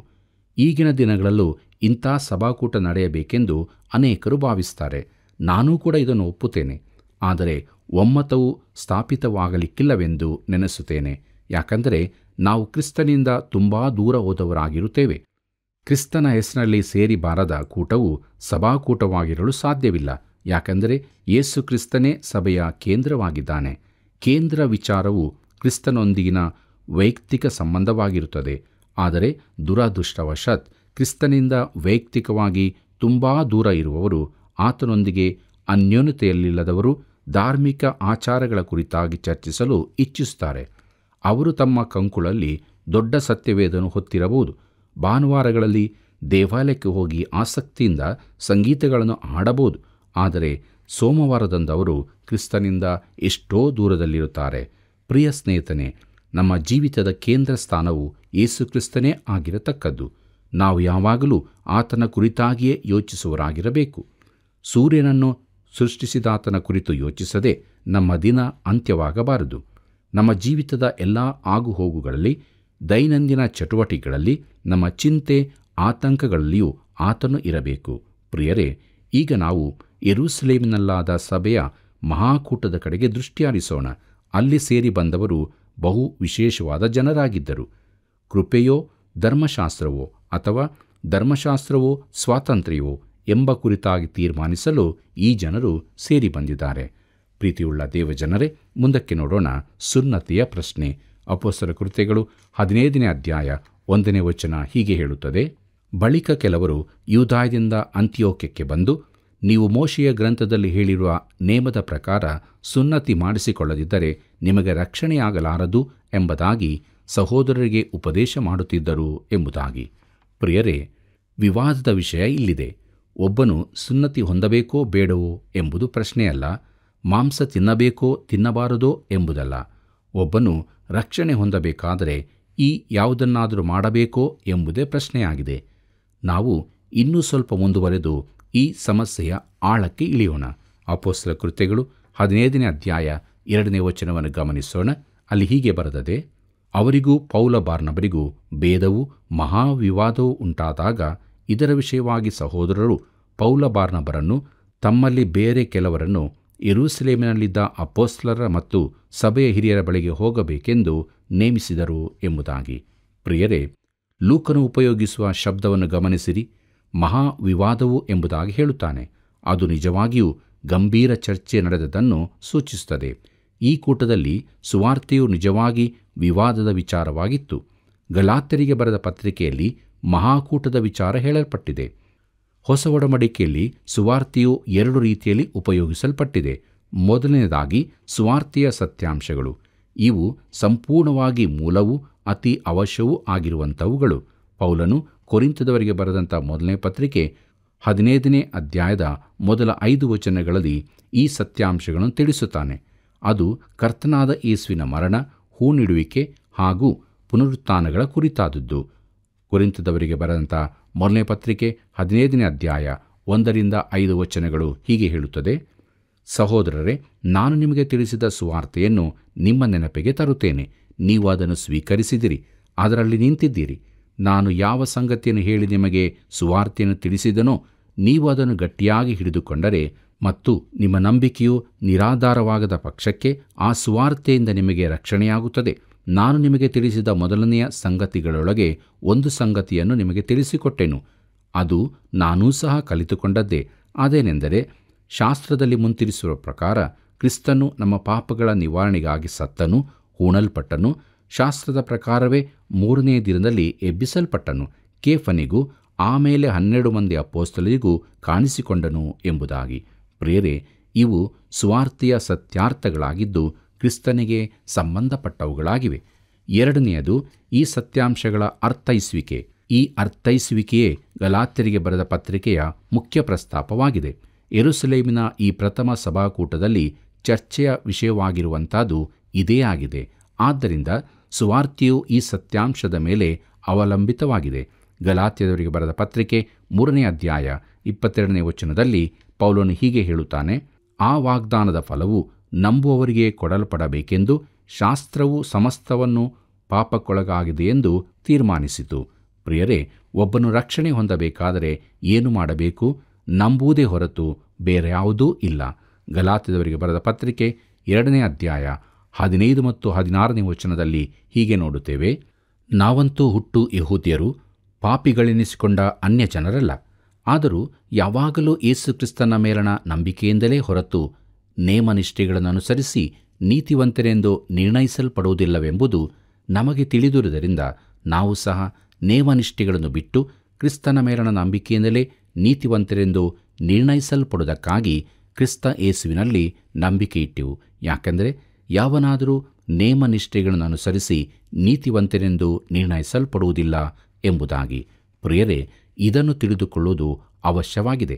Speaker 1: ಈಗಿನ ದಿನಗಳಲ್ಲೂ ಇಂಥ ಸಭಾಕೂಟ ನಡೆಯಬೇಕೆಂದು ಅನೇಕರು ಭಾವಿಸ್ತಾರೆ ನಾನೂ ಕೂಡ ಇದನ್ನು ಒಪ್ಪುತ್ತೇನೆ ಆದರೆ ಒಮ್ಮತವು ಸ್ಥಾಪಿತವಾಗಲಿಕ್ಕಿಲ್ಲವೆಂದು ನೆನೆಸುತ್ತೇನೆ ಯಾಕಂದರೆ ನಾವು ಕ್ರಿಸ್ತನಿಂದ ತುಂಬಾ ದೂರ ಹೋದವರಾಗಿರುತ್ತೇವೆ ಕ್ರಿಸ್ತನ ಹೆಸರಿನಲ್ಲಿ ಸೇರಿ ಬಾರದ ಕೂಟವು ಸಭಾಕೂಟವಾಗಿರಲು ಸಾಧ್ಯವಿಲ್ಲ ಯಾಕೆಂದರೆ ಯೇಸು ಕ್ರಿಸ್ತನೇ ಸಭೆಯ ಕೇಂದ್ರವಾಗಿದ್ದಾನೆ ಕೇಂದ್ರ ವಿಚಾರವು ಕ್ರಿಸ್ತನೊಂದಿಗಿನ ವೈಯಕ್ತಿಕ ಸಂಬಂಧವಾಗಿರುತ್ತದೆ ಆದರೆ ದುರಾದೃಷ್ಟವಶಾತ್ ಕ್ರಿಸ್ತನಿಂದ ವೈಯಕ್ತಿಕವಾಗಿ ತುಂಬ ದೂರ ಇರುವವರು ಆತನೊಂದಿಗೆ ಅನ್ಯೋನ್ಯತೆಯಲ್ಲಿಲ್ಲದವರು ಧಾರ್ಮಿಕ ಆಚಾರಗಳ ಕುರಿತಾಗಿ ಚರ್ಚಿಸಲು ಇಚ್ಛಿಸುತ್ತಾರೆ ಅವರು ತಮ್ಮ ಕಂಕುಳಲ್ಲಿ ದೊಡ್ಡ ಸತ್ಯವೇದನು ಹೊತ್ತಿರಬಹುದು ಭಾನುವಾರಗಳಲ್ಲಿ ದೇವಾಲಯಕ್ಕೆ ಹೋಗಿ ಆಸಕ್ತಿಯಿಂದ ಸಂಗೀತಗಳನ್ನು ಆಡಬಹುದು ಆದರೆ ಸೋಮವಾರದಂದವರು ಕ್ರಿಸ್ತನಿಂದ ಎಷ್ಟೋ ದೂರದಲ್ಲಿರುತ್ತಾರೆ ಪ್ರಿಯ ಸ್ನೇಹಿತನೇ ನಮ್ಮ ಜೀವಿತದ ಕೇಂದ್ರ ಸ್ಥಾನವು ಯೇಸುಕ್ರಿಸ್ತನೇ ಆಗಿರತಕ್ಕದ್ದು ನಾವು ಯಾವಾಗಲೂ ಆತನ ಕುರಿತಾಗಿಯೇ ಯೋಚಿಸುವರಾಗಿರಬೇಕು ಸೂರ್ಯನನ್ನು ಸೃಷ್ಟಿಸಿದಾತನ ಕುರಿತು ಯೋಚಿಸದೆ ನಮ್ಮ ದಿನ ಅಂತ್ಯವಾಗಬಾರದು ನಮ್ಮ ಜೀವಿತದ ಎಲ್ಲ ಆಗುಹೋಗುಗಳಲ್ಲಿ ದೈನಂದಿನ ಚಟುವಟಿಕೆಗಳಲ್ಲಿ ನಮ್ಮ ಚಿಂತೆ ಆತಂಕಗಳಲ್ಲಿಯೂ ಆತನು ಇರಬೇಕು ಪ್ರಿಯರೇ ಈಗ ನಾವು ಎರೂಸಲೇಮಿನಲ್ಲಾದ ಸಭೆಯ ಮಹಾಕೂಟದ ಕಡೆಗೆ ದೃಷ್ಟಿಯಾರಿಸೋಣ ಅಲ್ಲಿ ಸೇರಿ ಬಂದವರು ಬಹು ವಿಶೇಷವಾದ ಜನರಾಗಿದ್ದರು ಕೃಪೆಯೋ ಧರ್ಮಶಾಸ್ತ್ರವೋ ಅಥವಾ ಧರ್ಮಶಾಸ್ತ್ರವೋ ಸ್ವಾತಂತ್ರ್ಯವೋ ಎಂಬ ಕುರಿತಾಗಿ ತೀರ್ಮಾನಿಸಲು ಈ ಜನರು ಸೇರಿ ಬಂದಿದ್ದಾರೆ ಪ್ರೀತಿಯುಳ್ಳ ದೇವಜನರೇ ಮುಂದಕ್ಕೆ ನೋಡೋಣ ಸುನ್ನತಿಯ ಪ್ರಶ್ನೆ ಅಪೋಸ್ತರ ಕೃತ್ಯಗಳು ಹದಿನೈದನೇ ಅಧ್ಯಾಯ ಒಂದನೇ ವಚನ ಹೀಗೆ ಹೇಳುತ್ತದೆ ಬಳಿಕ ಕೆಲವರು ಯೂದಾಯದಿಂದ ಅಂತ್ಯೋಕ್ಯಕ್ಕೆ ಬಂದು ನೀವು ಮೋಶೆಯ ಗ್ರಂಥದಲ್ಲಿ ಹೇಳಿರುವ ನೇಮದ ಪ್ರಕಾರ ಸುನ್ನತಿ ಮಾಡಿಸಿಕೊಳ್ಳದಿದ್ದರೆ ನಿಮಗೆ ರಕ್ಷಣೆಯಾಗಲಾರದು ಎಂಬುದಾಗಿ ಸಹೋದರರಿಗೆ ಉಪದೇಶ ಮಾಡುತ್ತಿದ್ದರು ಎಂಬುದಾಗಿ ಪ್ರಿಯರೇ ವಿವಾದದ ವಿಷಯ ಇಲ್ಲಿದೆ ಒಬ್ಬನು ಸುನ್ನತಿ ಹೊಂದಬೇಕೋ ಬೇಡವೋ ಎಂಬುದು ಪ್ರಶ್ನೆಯಲ್ಲ ಮಾಂಸ ತಿನ್ನಬೇಕೋ ತಿನ್ನಬಾರದೋ ಎಂಬುದಲ್ಲ ಒಬ್ಬನು ರಕ್ಷಣೆ ಹೊಂದಬೇಕಾದರೆ ಈ ಯಾವುದನ್ನಾದರೂ ಮಾಡಬೇಕೋ ಎಂಬುದೇ ಪ್ರಶ್ನೆಯಾಗಿದೆ ನಾವು ಇನ್ನೂ ಸ್ವಲ್ಪ ಮುಂದುವರೆದು ಈ ಸಮಸ್ಯೆಯ ಆಳಕ್ಕೆ ಇಳಿಯೋಣ ಅಪೋಸ್ತಲ ಕೃತ್ಯಗಳು ಹದಿನೈದನೇ ಅಧ್ಯಾಯ ಎರಡನೇ ವಚನವನ್ನು ಗಮನಿಸೋಣ ಅಲ್ಲಿ ಹೀಗೆ ಬರೆದದೆ ಅವರಿಗೂ ಪೌಲಬಾರ್ನಬರಿಗೂ ಭೇದವೂ ಮಹಾವಿವಾದವೂ ಉಂಟಾದಾಗ ಇದರ ವಿಷಯವಾಗಿ ಸಹೋದರರು ಪೌಲಬಾರ್ನಬರನ್ನು ತಮ್ಮಲ್ಲಿ ಬೇರೆ ಕೆಲವರನ್ನು ಎರೂಸಲೇಮಿನಲ್ಲಿದ್ದ ಅಪೋಸ್ಲರ ಮತ್ತು ಸಭೆಯ ಹಿರಿಯರ ಬಳಿಗೆ ಹೋಗಬೇಕೆಂದು ನೇಮಿಸಿದರು ಎಂಬುದಾಗಿ ಪ್ರಿಯರೇ ಲೂಕನು ಉಪಯೋಗಿಸುವ ಶಬ್ದವನ್ನು ಗಮನಿಸಿರಿ ಮಹಾವಿವಾದವು ಎಂಬುದಾಗಿ ಹೇಳುತ್ತಾನೆ ಅದು ನಿಜವಾಗಿಯೂ ಗಂಭೀರ ಚರ್ಚೆ ನಡೆದದನ್ನು ಸೂಚಿಸುತ್ತದೆ ಈ ಕೂಟದಲ್ಲಿ ಸುವಾರ್ತೆಯು ನಿಜವಾಗಿ ವಿವಾದದ ವಿಚಾರವಾಗಿತ್ತು ಗಲಾತ್ಯರಿಗೆ ಬರೆದ ಪತ್ರಿಕೆಯಲ್ಲಿ ಮಹಾಕೂಟದ ವಿಚಾರ ಹೇಳಲ್ಪಟ್ಟಿದೆ ಹೊಸ ಒಡಂಬಡಿಕೆಯಲ್ಲಿ ಸುವಾರ್ತೆಯು ಎರಡು ರೀತಿಯಲ್ಲಿ ಉಪಯೋಗಿಸಲ್ಪಟ್ಟಿದೆ ಮೊದಲನೆಯದಾಗಿ ಸುವಾರ್ತೆಯ ಸತ್ಯಾಂಶಗಳು ಇವು ಸಂಪೂರ್ಣವಾಗಿ ಮೂಲವೂ ಅತಿ ಅವಶ್ಯವೂ ಆಗಿರುವಂಥವುಗಳು ಪೌಲನು ಕೊರಿಂತದವರಿಗೆ ಬರೆದಂಥ ಮೊದಲನೇ ಪತ್ರಿಕೆ ಹದಿನೈದನೇ ಅಧ್ಯಾಯದ ಮೊದಲ ಐದು ವಚನಗಳಲ್ಲಿ ಈ ಸತ್ಯಾಂಶಗಳನ್ನು ತಿಳಿಸುತ್ತಾನೆ ಅದು ಕರ್ತನಾದ ಏಸುವಿನ ಮರಣ ಹೂನಿಡುವಿಕೆ ಹಾಗೂ ಪುನರುತ್ಥಾನಗಳ ಕುರಿತಾದದ್ದು ಕುರಿತದವರಿಗೆ ಬರೆದಂಥ ಮೊದಲನೇ ಪತ್ರಿಕೆ ಹದಿನೈದನೇ ಅಧ್ಯಾಯ ಒಂದರಿಂದ ಐದು ವಚನಗಳು ಹೀಗೆ ಹೇಳುತ್ತದೆ ಸಹೋದರರೇ ನಾನು ನಿಮಗೆ ತಿಳಿಸಿದ ಸುವಾರ್ತೆಯನ್ನು ನಿಮ್ಮ ನೆನಪಿಗೆ ತರುತ್ತೇನೆ ನೀವು ಅದನ್ನು ಸ್ವೀಕರಿಸಿದಿರಿ ಅದರಲ್ಲಿ ನಿಂತಿದ್ದೀರಿ ನಾನು ಯಾವ ಸಂಗತಿಯನ್ನು ಹೇಳಿ ನಿಮಗೆ ಸುವಾರ್ತೆಯನ್ನು ತಿಳಿಸಿದನೋ ನೀವು ಅದನ್ನು ಗಟ್ಟಿಯಾಗಿ ಹಿಡಿದುಕೊಂಡರೆ ಮತ್ತು ನಿಮ್ಮ ನಂಬಿಕೆಯು ನಿರಾಧಾರವಾಗದ ಪಕ್ಷಕ್ಕೆ ಆ ಸುವಾರ್ತೆಯಿಂದ ನಿಮಗೆ ರಕ್ಷಣೆಯಾಗುತ್ತದೆ ನಾನು ನಿಮಗೆ ತಿಳಿಸಿದ ಮೊದಲನೆಯ ಸಂಗತಿಗಳೊಳಗೆ ಒಂದು ಸಂಗತಿಯನ್ನು ನಿಮಗೆ ತಿಳಿಸಿಕೊಟ್ಟೆನು ಅದು ನಾನೂ ಸಹ ಕಲಿತುಕೊಂಡದ್ದೇ ಅದೇನೆಂದರೆ ಶಾಸ್ತ್ರದಲ್ಲಿ ಮುಂತಿರಿಸಿರುವ ಪ್ರಕಾರ ಕ್ರಿಸ್ತನು ನಮ್ಮ ಪಾಪಗಳ ನಿವಾರಣೆಗಾಗಿ ಸತ್ತನು ಹೂಣಲ್ಪಟ್ಟನು ಶಾಸ್ತ್ರದ ಪ್ರಕಾರವೇ ಮೂರನೇ ದಿನದಲ್ಲಿ ಎಬ್ಬಿಸಲ್ಪಟ್ಟನು ಕೇಫನಿಗೂ ಆಮೇಲೆ ಹನ್ನೆರಡು ಮಂದಿ ಅಪ್ಪೋಸ್ತಲಿಗೂ ಕಾಣಿಸಿಕೊಂಡನು ಎಂಬುದಾಗಿ ಪ್ರಿಯರೇ ಇವು ಸ್ವಾರ್ಥಿಯ ಸತ್ಯಾರ್ಥಗಳಾಗಿದ್ದು ಕ್ರಿಸ್ತನಿಗೆ ಸಂಬಂಧಪಟ್ಟವುಗಳಾಗಿವೆ ಎರಡನೆಯದು ಈ ಸತ್ಯಾಂಶಗಳ ಅರ್ಥೈಸುವಿಕೆ ಈ ಅರ್ಥೈಸುವಿಕೆಯೇ ಗಲಾತ್ಯರಿಗೆ ಬರೆದ ಪತ್ರಿಕೆಯ ಮುಖ್ಯ ಪ್ರಸ್ತಾಪವಾಗಿದೆ ಎರುಸಲೇಮಿನ ಈ ಪ್ರಥಮ ಸಭಾಕೂಟದಲ್ಲಿ ಚರ್ಚೆಯ ವಿಷಯವಾಗಿರುವಂಥದ್ದು ಇದೇ ಆಗಿದೆ ಆದ್ದರಿಂದ ಸುವಾರ್ತೆಯು ಈ ಸತ್ಯಾಂಶದ ಮೇಲೆ ಅವಲಂಬಿತವಾಗಿದೆ ಗಲಾತ್ಯದವರಿಗೆ ಬರೆದ ಪತ್ರಿಕೆ ಮೂರನೇ ಅಧ್ಯಾಯ ಇಪ್ಪತ್ತೆರಡನೇ ವಚನದಲ್ಲಿ ಪೌಲನು ಹೀಗೆ ಹೇಳುತ್ತಾನೆ ಆ ವಾಗ್ದಾನದ ಫಲವು ನಂಬುವವರಿಗೆ ಕೊಡಲ್ಪಡಬೇಕೆಂದು ಶಾಸ್ತ್ರವು ಸಮಸ್ತವನ್ನು ಎಂದು ತೀರ್ಮಾನಿಸಿತು ಪ್ರಿಯರೇ ಒಬ್ಬನು ರಕ್ಷಣೆ ಹೊಂದಬೇಕಾದರೆ ಏನು ಮಾಡಬೇಕು ನಂಬುವುದೇ ಹೊರತು ಬೇರೆ ಯಾವುದೂ ಇಲ್ಲ ಗಲಾತಿದವರಿಗೆ ಬರೆದ ಪತ್ರಿಕೆ ಎರಡನೇ ಅಧ್ಯಾಯ ಹದಿನೈದು ಮತ್ತು ಹದಿನಾರನೇ ವಚನದಲ್ಲಿ ಹೀಗೆ ನೋಡುತ್ತೇವೆ ನಾವಂತೂ ಹುಟ್ಟು ಯಹೂದಿಯರು ಪಾಪಿಗಳೆನಿಸಿಕೊಂಡ ಅನ್ಯ ಜನರಲ್ಲ ಆದರೂ ಯಾವಾಗಲೂ ಯೇಸುಕ್ರಿಸ್ತನ ಮೇಲಣ ನಂಬಿಕೆಯಿಂದಲೇ ಹೊರತು ನೇಮನಿಷ್ಠೆಗಳನ್ನು ಅನುಸರಿಸಿ ನೀತಿವಂತರೆಂದು ನಿರ್ಣಯಿಸಲ್ಪಡುವುದಿಲ್ಲವೆಂಬುದು ನಮಗೆ ತಿಳಿದಿರುವುದರಿಂದ ನಾವು ಸಹ ನೇಮನಿಷ್ಠೆಗಳನ್ನು ಬಿಟ್ಟು ಕ್ರಿಸ್ತನ ಮೇಲಣ ನಂಬಿಕೆಯಿಂದಲೇ ನೀತಿವಂತರೆಂದು ನಿರ್ಣಯಿಸಲ್ಪಡುವುದಕ್ಕಾಗಿ ಕ್ರಿಸ್ತ ಯೇಸುವಿನಲ್ಲಿ ನಂಬಿಕೆಯಿಟ್ಟೆವು ಯಾಕೆಂದರೆ ಯಾವನಾದರೂ ನೇಮನಿಷ್ಠೆಗಳನ್ನು ಅನುಸರಿಸಿ ನೀತಿವಂತರೆಂದು ನಿರ್ಣಯಿಸಲ್ಪಡುವುದಿಲ್ಲ ಎಂಬುದಾಗಿ ಪ್ರಿಯರೇ ಇದನ್ನು ತಿಳಿದುಕೊಳ್ಳುವುದು ಅವಶ್ಯವಾಗಿದೆ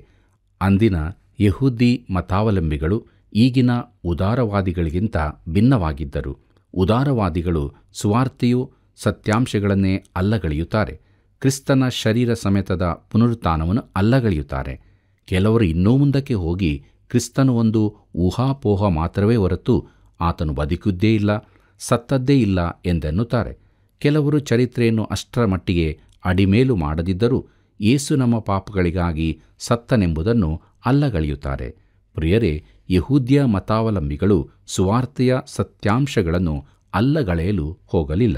Speaker 1: ಅಂದಿನ ಯಹೂದಿ ಮತಾವಲಂಬಿಗಳು ಈಗಿನ ಉದಾರವಾದಿಗಳಿಗಿಂತ ಭಿನ್ನವಾಗಿದ್ದರು ಉದಾರವಾದಿಗಳು ಸ್ವಾರ್ಥಿಯು ಸತ್ಯಾಂಶಗಳನ್ನೇ ಅಲ್ಲಗಳೆಯುತ್ತಾರೆ ಕ್ರಿಸ್ತನ ಶರೀರ ಸಮೇತದ ಪುನರುತ್ಥಾನವನ್ನು ಅಲ್ಲಗಳೆಯುತ್ತಾರೆ ಕೆಲವರು ಇನ್ನೂ ಮುಂದಕ್ಕೆ ಹೋಗಿ ಕ್ರಿಸ್ತನು ಒಂದು ಊಹಾಪೋಹ ಮಾತ್ರವೇ ಹೊರತು ಆತನು ಬದುಕಿದ್ದೇ ಇಲ್ಲ ಸತ್ತದ್ದೇ ಇಲ್ಲ ಎಂದೆನ್ನುತ್ತಾರೆ ಕೆಲವರು ಚರಿತ್ರೆಯನ್ನು ಅಷ್ಟರ ಮಟ್ಟಿಗೆ ಅಡಿಮೇಲು ಮಾಡದಿದ್ದರೂ ಏಸು ನಮ್ಮ ಪಾಪಗಳಿಗಾಗಿ ಸತ್ತನೆಂಬುದನ್ನು ಅಲ್ಲಗಳೆಯುತ್ತಾರೆ ಪ್ರಿಯರೇ ಯಹೂದ್ಯ ಮತಾವಲಂಬಿಗಳು ಸುವಾರ್ತೆಯ ಸತ್ಯಾಂಶಗಳನ್ನು ಅಲ್ಲಗಳೆಯಲು ಹೋಗಲಿಲ್ಲ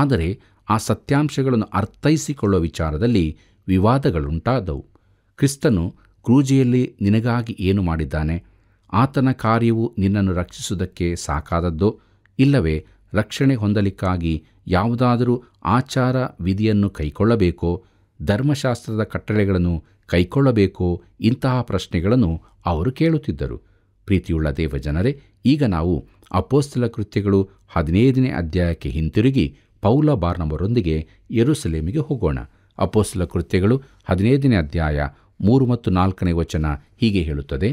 Speaker 1: ಆದರೆ ಆ ಸತ್ಯಾಂಶಗಳನ್ನು ಅರ್ಥೈಸಿಕೊಳ್ಳುವ ವಿಚಾರದಲ್ಲಿ ವಿವಾದಗಳುಂಟಾದವು ಕ್ರಿಸ್ತನು ಕ್ರೂಜೆಯಲ್ಲಿ ನಿನಗಾಗಿ ಏನು ಮಾಡಿದ್ದಾನೆ ಆತನ ಕಾರ್ಯವು ನಿನ್ನನ್ನು ರಕ್ಷಿಸುವುದಕ್ಕೆ ಸಾಕಾದದ್ದೋ ಇಲ್ಲವೇ ರಕ್ಷಣೆ ಹೊಂದಲಿಕ್ಕಾಗಿ ಯಾವುದಾದರೂ ಆಚಾರ ವಿಧಿಯನ್ನು ಕೈಕೊಳ್ಳಬೇಕೋ ಧರ್ಮಶಾಸ್ತ್ರದ ಕಟ್ಟಳೆಗಳನ್ನು ಕೈಕೊಳ್ಳಬೇಕೋ ಇಂತಹ ಪ್ರಶ್ನೆಗಳನ್ನು ಅವರು ಕೇಳುತ್ತಿದ್ದರು ಪ್ರೀತಿಯುಳ್ಳ ದೇವಜನರೇ ಈಗ ನಾವು ಅಪೋಸ್ತಲ ಕೃತ್ಯಗಳು ಹದಿನೈದನೇ ಅಧ್ಯಾಯಕ್ಕೆ ಹಿಂತಿರುಗಿ ಪೌಲ ಬಾರ್ನವರೊಂದಿಗೆ ಯರುಸಲೇಮಿಗೆ ಹೋಗೋಣ ಅಪೋಸ್ತಲ ಕೃತ್ಯಗಳು ಹದಿನೈದನೇ ಅಧ್ಯಾಯ ಮೂರು ಮತ್ತು ನಾಲ್ಕನೇ ವಚನ ಹೀಗೆ ಹೇಳುತ್ತದೆ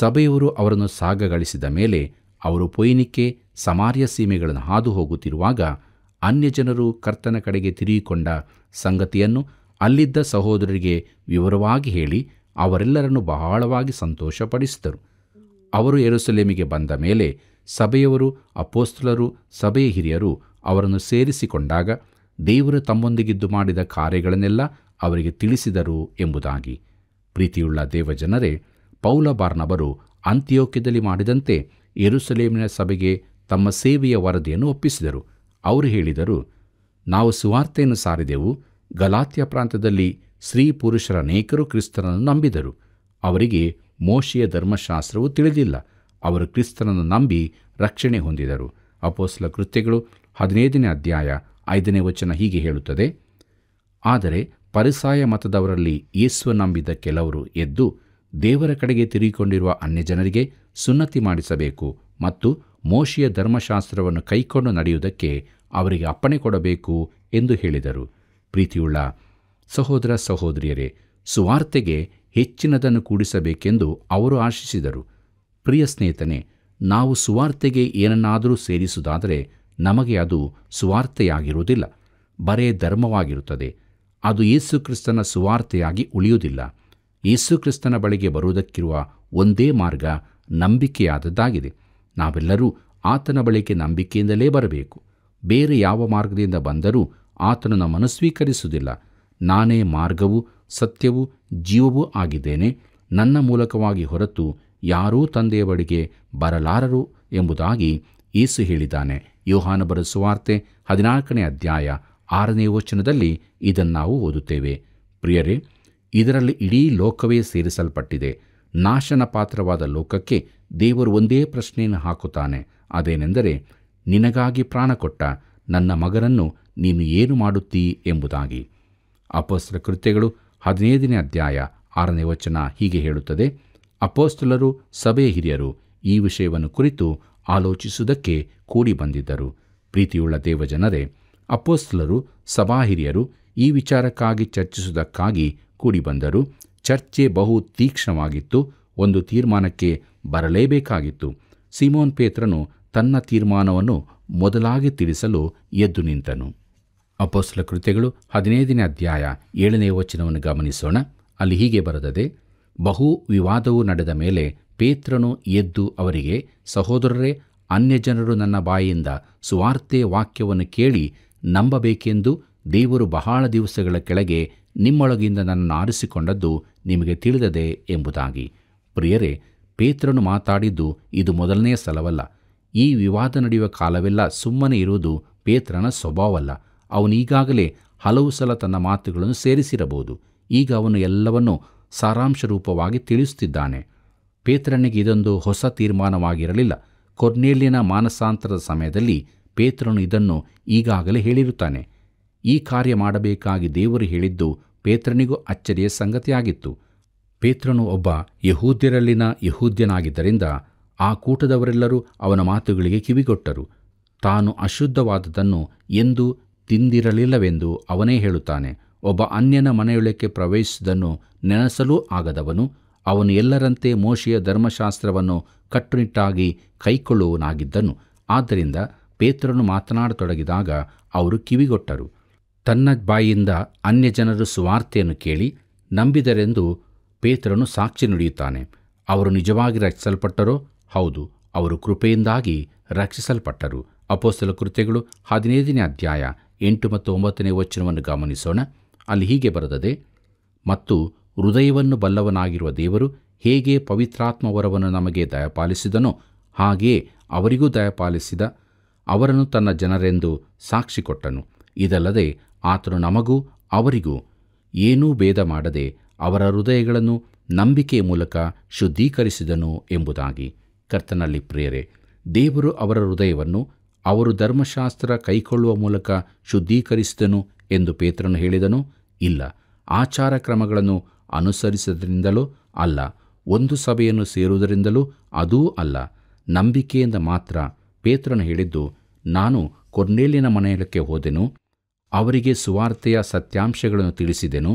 Speaker 1: ಸಭೆಯವರು ಅವರನ್ನು ಸಾಗಗಳಿಸಿದ ಮೇಲೆ ಅವರು ಪೊಯ್ನಿಕ್ಕೆ ಸಮಾರ್ಯ ಸೀಮೆಗಳನ್ನು ಹಾದು ಹೋಗುತ್ತಿರುವಾಗ ಅನ್ಯಜನರು ಕರ್ತನ ಕಡೆಗೆ ತಿರುಗಿಕೊಂಡ ಸಂಗತಿಯನ್ನು ಅಲ್ಲಿದ್ದ ಸಹೋದರರಿಗೆ ವಿವರವಾಗಿ ಹೇಳಿ ಅವರೆಲ್ಲರನ್ನು ಬಹಳವಾಗಿ ಸಂತೋಷಪಡಿಸಿದರು ಅವರು ಎರುಸಲೇಮಿಗೆ ಬಂದ ಮೇಲೆ ಸಭೆಯವರು ಅಪೋಸ್ತಲರು ಸಭೆಯ ಹಿರಿಯರು ಅವರನ್ನು ಸೇರಿಸಿಕೊಂಡಾಗ ದೇವರು ತಮ್ಮೊಂದಿಗಿದ್ದು ಮಾಡಿದ ಕಾರ್ಯಗಳನ್ನೆಲ್ಲ ಅವರಿಗೆ ತಿಳಿಸಿದರು ಎಂಬುದಾಗಿ ಪ್ರೀತಿಯುಳ್ಳ ದೇವಜನರೇ ಪೌಲ ಅಂತ್ಯೋಕ್ಯದಲ್ಲಿ ಮಾಡಿದಂತೆ ಎರುಸಲೇಮಿನ ಸಭೆಗೆ ತಮ್ಮ ಸೇವೆಯ ವರದಿಯನ್ನು ಒಪ್ಪಿಸಿದರು ಅವರು ಹೇಳಿದರು ನಾವು ಸುವಾರ್ತೆಯನ್ನು ಸಾರಿದೆವು ಗಲಾತ್ಯ ಪ್ರಾಂತದಲ್ಲಿ ಸ್ತ್ರೀ ಪುರುಷರ ಅನೇಕರು ಕ್ರಿಸ್ತನನ್ನು ನಂಬಿದರು ಅವರಿಗೆ ಮೋಶಿಯ ಧರ್ಮಶಾಸ್ತ್ರವು ತಿಳಿದಿಲ್ಲ ಅವರು ಕ್ರಿಸ್ತನನ್ನು ನಂಬಿ ರಕ್ಷಣೆ ಹೊಂದಿದರು ಅಪೋಸ್ಲ ಕೃತ್ಯಗಳು ಹದಿನೈದನೇ ಅಧ್ಯಾಯ ಐದನೇ ವಚನ ಹೀಗೆ ಹೇಳುತ್ತದೆ ಆದರೆ ಪರಿಸಾಯ ಮತದವರಲ್ಲಿ ಯೇಸು ನಂಬಿದ ಕೆಲವರು ಎದ್ದು ದೇವರ ಕಡೆಗೆ ತಿರುಗಿಕೊಂಡಿರುವ ಜನರಿಗೆ ಸುನ್ನತಿ ಮಾಡಿಸಬೇಕು ಮತ್ತು ಮೋಶಿಯ ಧರ್ಮಶಾಸ್ತ್ರವನ್ನು ಕೈಕೊಂಡು ನಡೆಯುವುದಕ್ಕೆ ಅವರಿಗೆ ಅಪ್ಪಣೆ ಕೊಡಬೇಕು ಎಂದು ಹೇಳಿದರು ಪ್ರೀತಿಯುಳ್ಳ ಸಹೋದರ ಸಹೋದರಿಯರೇ ಸುವಾರ್ತೆಗೆ ಹೆಚ್ಚಿನದನ್ನು ಕೂಡಿಸಬೇಕೆಂದು ಅವರು ಆಶಿಸಿದರು ಪ್ರಿಯ ಸ್ನೇಹಿತನೇ ನಾವು ಸುವಾರ್ತೆಗೆ ಏನನ್ನಾದರೂ ಸೇರಿಸುವುದಾದರೆ ನಮಗೆ ಅದು ಸುವಾರ್ತೆಯಾಗಿರುವುದಿಲ್ಲ ಬರೇ ಧರ್ಮವಾಗಿರುತ್ತದೆ ಅದು ಯೇಸುಕ್ರಿಸ್ತನ ಸುವಾರ್ತೆಯಾಗಿ ಉಳಿಯುವುದಿಲ್ಲ ಯೇಸುಕ್ರಿಸ್ತನ ಬಳಿಗೆ ಬರುವುದಕ್ಕಿರುವ ಒಂದೇ ಮಾರ್ಗ ನಂಬಿಕೆಯಾದದ್ದಾಗಿದೆ ನಾವೆಲ್ಲರೂ ಆತನ ಬಳಿಗೆ ನಂಬಿಕೆಯಿಂದಲೇ ಬರಬೇಕು ಬೇರೆ ಯಾವ ಮಾರ್ಗದಿಂದ ಬಂದರೂ ಆತನು ನಮ್ಮನ್ನು ಸ್ವೀಕರಿಸುವುದಿಲ್ಲ ನಾನೇ ಮಾರ್ಗವು ಸತ್ಯವೂ ಜೀವವೂ ಆಗಿದ್ದೇನೆ ನನ್ನ ಮೂಲಕವಾಗಿ ಹೊರತು ಯಾರೂ ತಂದೆಯ ಬಳಿಗೆ ಬರಲಾರರು ಎಂಬುದಾಗಿ ಯೇಸು ಹೇಳಿದ್ದಾನೆ ಯೋಹಾನ ಬರೆಸುವಾರ್ತೆ ಹದಿನಾಲ್ಕನೇ ಅಧ್ಯಾಯ ಆರನೇ ವಚನದಲ್ಲಿ ಇದನ್ನು ನಾವು ಓದುತ್ತೇವೆ ಪ್ರಿಯರೇ ಇದರಲ್ಲಿ ಇಡೀ ಲೋಕವೇ ಸೇರಿಸಲ್ಪಟ್ಟಿದೆ ನಾಶನ ಪಾತ್ರವಾದ ಲೋಕಕ್ಕೆ ದೇವರು ಒಂದೇ ಪ್ರಶ್ನೆಯನ್ನು ಹಾಕುತ್ತಾನೆ ಅದೇನೆಂದರೆ ನಿನಗಾಗಿ ಪ್ರಾಣ ಕೊಟ್ಟ ನನ್ನ ಮಗನನ್ನು ನೀನು ಏನು ಮಾಡುತ್ತೀ ಎಂಬುದಾಗಿ ಅಪೋಸ್ತ್ರ ಕೃತ್ಯಗಳು ಹದಿನೈದನೇ ಅಧ್ಯಾಯ ಆರನೇ ವಚನ ಹೀಗೆ ಹೇಳುತ್ತದೆ ಅಪೋಸ್ತಲರು ಸಭೆ ಹಿರಿಯರು ಈ ವಿಷಯವನ್ನು ಕುರಿತು ಆಲೋಚಿಸುವುದಕ್ಕೆ ಕೂಡಿ ಬಂದಿದ್ದರು ಪ್ರೀತಿಯುಳ್ಳ ದೇವಜನರೇ ಅಪೋಸ್ತಲರು ಸಭಾ ಹಿರಿಯರು ಈ ವಿಚಾರಕ್ಕಾಗಿ ಚರ್ಚಿಸುವುದಕ್ಕಾಗಿ ಬಂದರು ಚರ್ಚೆ ಬಹು ತೀಕ್ಷ್ಣವಾಗಿತ್ತು ಒಂದು ತೀರ್ಮಾನಕ್ಕೆ ಬರಲೇಬೇಕಾಗಿತ್ತು ಸಿಮೋನ್ ಪೇತ್ರನು ತನ್ನ ತೀರ್ಮಾನವನ್ನು ಮೊದಲಾಗಿ ತಿಳಿಸಲು ಎದ್ದು ನಿಂತನು ಅಪೋಸ್ಲ ಕೃತ್ಯಗಳು ಹದಿನೈದನೇ ಅಧ್ಯಾಯ ಏಳನೇ ವಚನವನ್ನು ಗಮನಿಸೋಣ ಅಲ್ಲಿ ಹೀಗೆ ಬರೆದದೆ ಬಹು ವಿವಾದವು ನಡೆದ ಮೇಲೆ ಪೇತ್ರನು ಎದ್ದು ಅವರಿಗೆ ಸಹೋದರರೇ ಅನ್ಯಜನರು ನನ್ನ ಬಾಯಿಯಿಂದ ಸುವಾರ್ತೆ ವಾಕ್ಯವನ್ನು ಕೇಳಿ ನಂಬಬೇಕೆಂದು ದೇವರು ಬಹಳ ದಿವಸಗಳ ಕೆಳಗೆ ನಿಮ್ಮೊಳಗಿಂದ ನನ್ನನ್ನು ಆರಿಸಿಕೊಂಡದ್ದು ನಿಮಗೆ ತಿಳಿದದೆ ಎಂಬುದಾಗಿ ಪ್ರಿಯರೇ ಪೇತ್ರನು ಮಾತಾಡಿದ್ದು ಇದು ಮೊದಲನೆಯ ಸಲವಲ್ಲ ಈ ವಿವಾದ ನಡೆಯುವ ಕಾಲವೆಲ್ಲ ಸುಮ್ಮನೆ ಇರುವುದು ಪೇತ್ರನ ಸ್ವಭಾವವಲ್ಲ ಅವನೀಗಾಗಲೇ ಹಲವು ಸಲ ತನ್ನ ಮಾತುಗಳನ್ನು ಸೇರಿಸಿರಬಹುದು ಈಗ ಅವನು ಎಲ್ಲವನ್ನೂ ಸಾರಾಂಶ ರೂಪವಾಗಿ ತಿಳಿಸುತ್ತಿದ್ದಾನೆ ಪೇತ್ರನಿಗೆ ಇದೊಂದು ಹೊಸ ತೀರ್ಮಾನವಾಗಿರಲಿಲ್ಲ ಕೊರ್ನೇಲಿನ ಮಾನಸಾಂತರದ ಸಮಯದಲ್ಲಿ ಪೇತ್ರನು ಇದನ್ನು ಈಗಾಗಲೇ ಹೇಳಿರುತ್ತಾನೆ ಈ ಕಾರ್ಯ ಮಾಡಬೇಕಾಗಿ ದೇವರು ಹೇಳಿದ್ದು ಪೇತ್ರನಿಗೂ ಅಚ್ಚರಿಯ ಸಂಗತಿಯಾಗಿತ್ತು ಪೇತ್ರನು ಒಬ್ಬ ಯಹೂದ್ಯರಲ್ಲಿನ ಯಹೂದ್ಯನಾಗಿದ್ದರಿಂದ ಆ ಕೂಟದವರೆಲ್ಲರೂ ಅವನ ಮಾತುಗಳಿಗೆ ಕಿವಿಗೊಟ್ಟರು ತಾನು ಅಶುದ್ಧವಾದದನ್ನು ಎಂದು ತಿಂದಿರಲಿಲ್ಲವೆಂದು ಅವನೇ ಹೇಳುತ್ತಾನೆ ಒಬ್ಬ ಅನ್ಯನ ಮನೆಯೊಳಕ್ಕೆ ಪ್ರವೇಶಿಸಿದನ್ನು ನೆನೆಸಲೂ ಆಗದವನು ಅವನು ಎಲ್ಲರಂತೆ ಮೋಶೆಯ ಧರ್ಮಶಾಸ್ತ್ರವನ್ನು ಕಟ್ಟುನಿಟ್ಟಾಗಿ ಕೈಕೊಳ್ಳುವನಾಗಿದ್ದನು ಆದ್ದರಿಂದ ಪೇತ್ರನು ಮಾತನಾಡತೊಡಗಿದಾಗ ಅವರು ಕಿವಿಗೊಟ್ಟರು ತನ್ನ ಬಾಯಿಯಿಂದ ಅನ್ಯಜನರು ಸುವಾರ್ತೆಯನ್ನು ಕೇಳಿ ನಂಬಿದರೆಂದು ಪೇತ್ರನು ಸಾಕ್ಷಿ ನುಡಿಯುತ್ತಾನೆ ಅವರು ನಿಜವಾಗಿ ರಕ್ಷಿಸಲ್ಪಟ್ಟರೋ ಹೌದು ಅವರು ಕೃಪೆಯಿಂದಾಗಿ ರಕ್ಷಿಸಲ್ಪಟ್ಟರು ಅಪೋಸ್ತಲ ಕೃತ್ಯಗಳು ಹದಿನೈದನೇ ಅಧ್ಯಾಯ ಎಂಟು ಮತ್ತು ಒಂಬತ್ತನೇ ವಚನವನ್ನು ಗಮನಿಸೋಣ ಅಲ್ಲಿ ಹೀಗೆ ಬರೆದದೆ ಮತ್ತು ಹೃದಯವನ್ನು ಬಲ್ಲವನಾಗಿರುವ ದೇವರು ಹೇಗೆ ವರವನ್ನು ನಮಗೆ ದಯಪಾಲಿಸಿದನೋ ಹಾಗೆಯೇ ಅವರಿಗೂ ದಯಪಾಲಿಸಿದ ಅವರನ್ನು ತನ್ನ ಜನರೆಂದು ಸಾಕ್ಷಿ ಕೊಟ್ಟನು ಇದಲ್ಲದೆ ಆತನು ನಮಗೂ ಅವರಿಗೂ ಏನೂ ಭೇದ ಮಾಡದೆ ಅವರ ಹೃದಯಗಳನ್ನು ನಂಬಿಕೆಯ ಮೂಲಕ ಶುದ್ಧೀಕರಿಸಿದನು ಎಂಬುದಾಗಿ ಕರ್ತನಲ್ಲಿ ಪ್ರೇರೆ ದೇವರು ಅವರ ಹೃದಯವನ್ನು ಅವರು ಧರ್ಮಶಾಸ್ತ್ರ ಕೈಕೊಳ್ಳುವ ಮೂಲಕ ಶುದ್ಧೀಕರಿಸಿದನು ಎಂದು ಪೇತ್ರನು ಹೇಳಿದನು ಇಲ್ಲ ಆಚಾರ ಕ್ರಮಗಳನ್ನು ಅನುಸರಿಸಿದ್ರಿಂದಲೂ ಅಲ್ಲ ಒಂದು ಸಭೆಯನ್ನು ಸೇರುವುದರಿಂದಲೂ ಅದೂ ಅಲ್ಲ ನಂಬಿಕೆಯಿಂದ ಮಾತ್ರ ಪೇತ್ರನು ಹೇಳಿದ್ದು ನಾನು ಕೊರ್ನೇಲಿನ ಮನೆಯಕ್ಕೆ ಹೋದೆನು ಅವರಿಗೆ ಸುವಾರ್ತೆಯ ಸತ್ಯಾಂಶಗಳನ್ನು ತಿಳಿಸಿದೆನು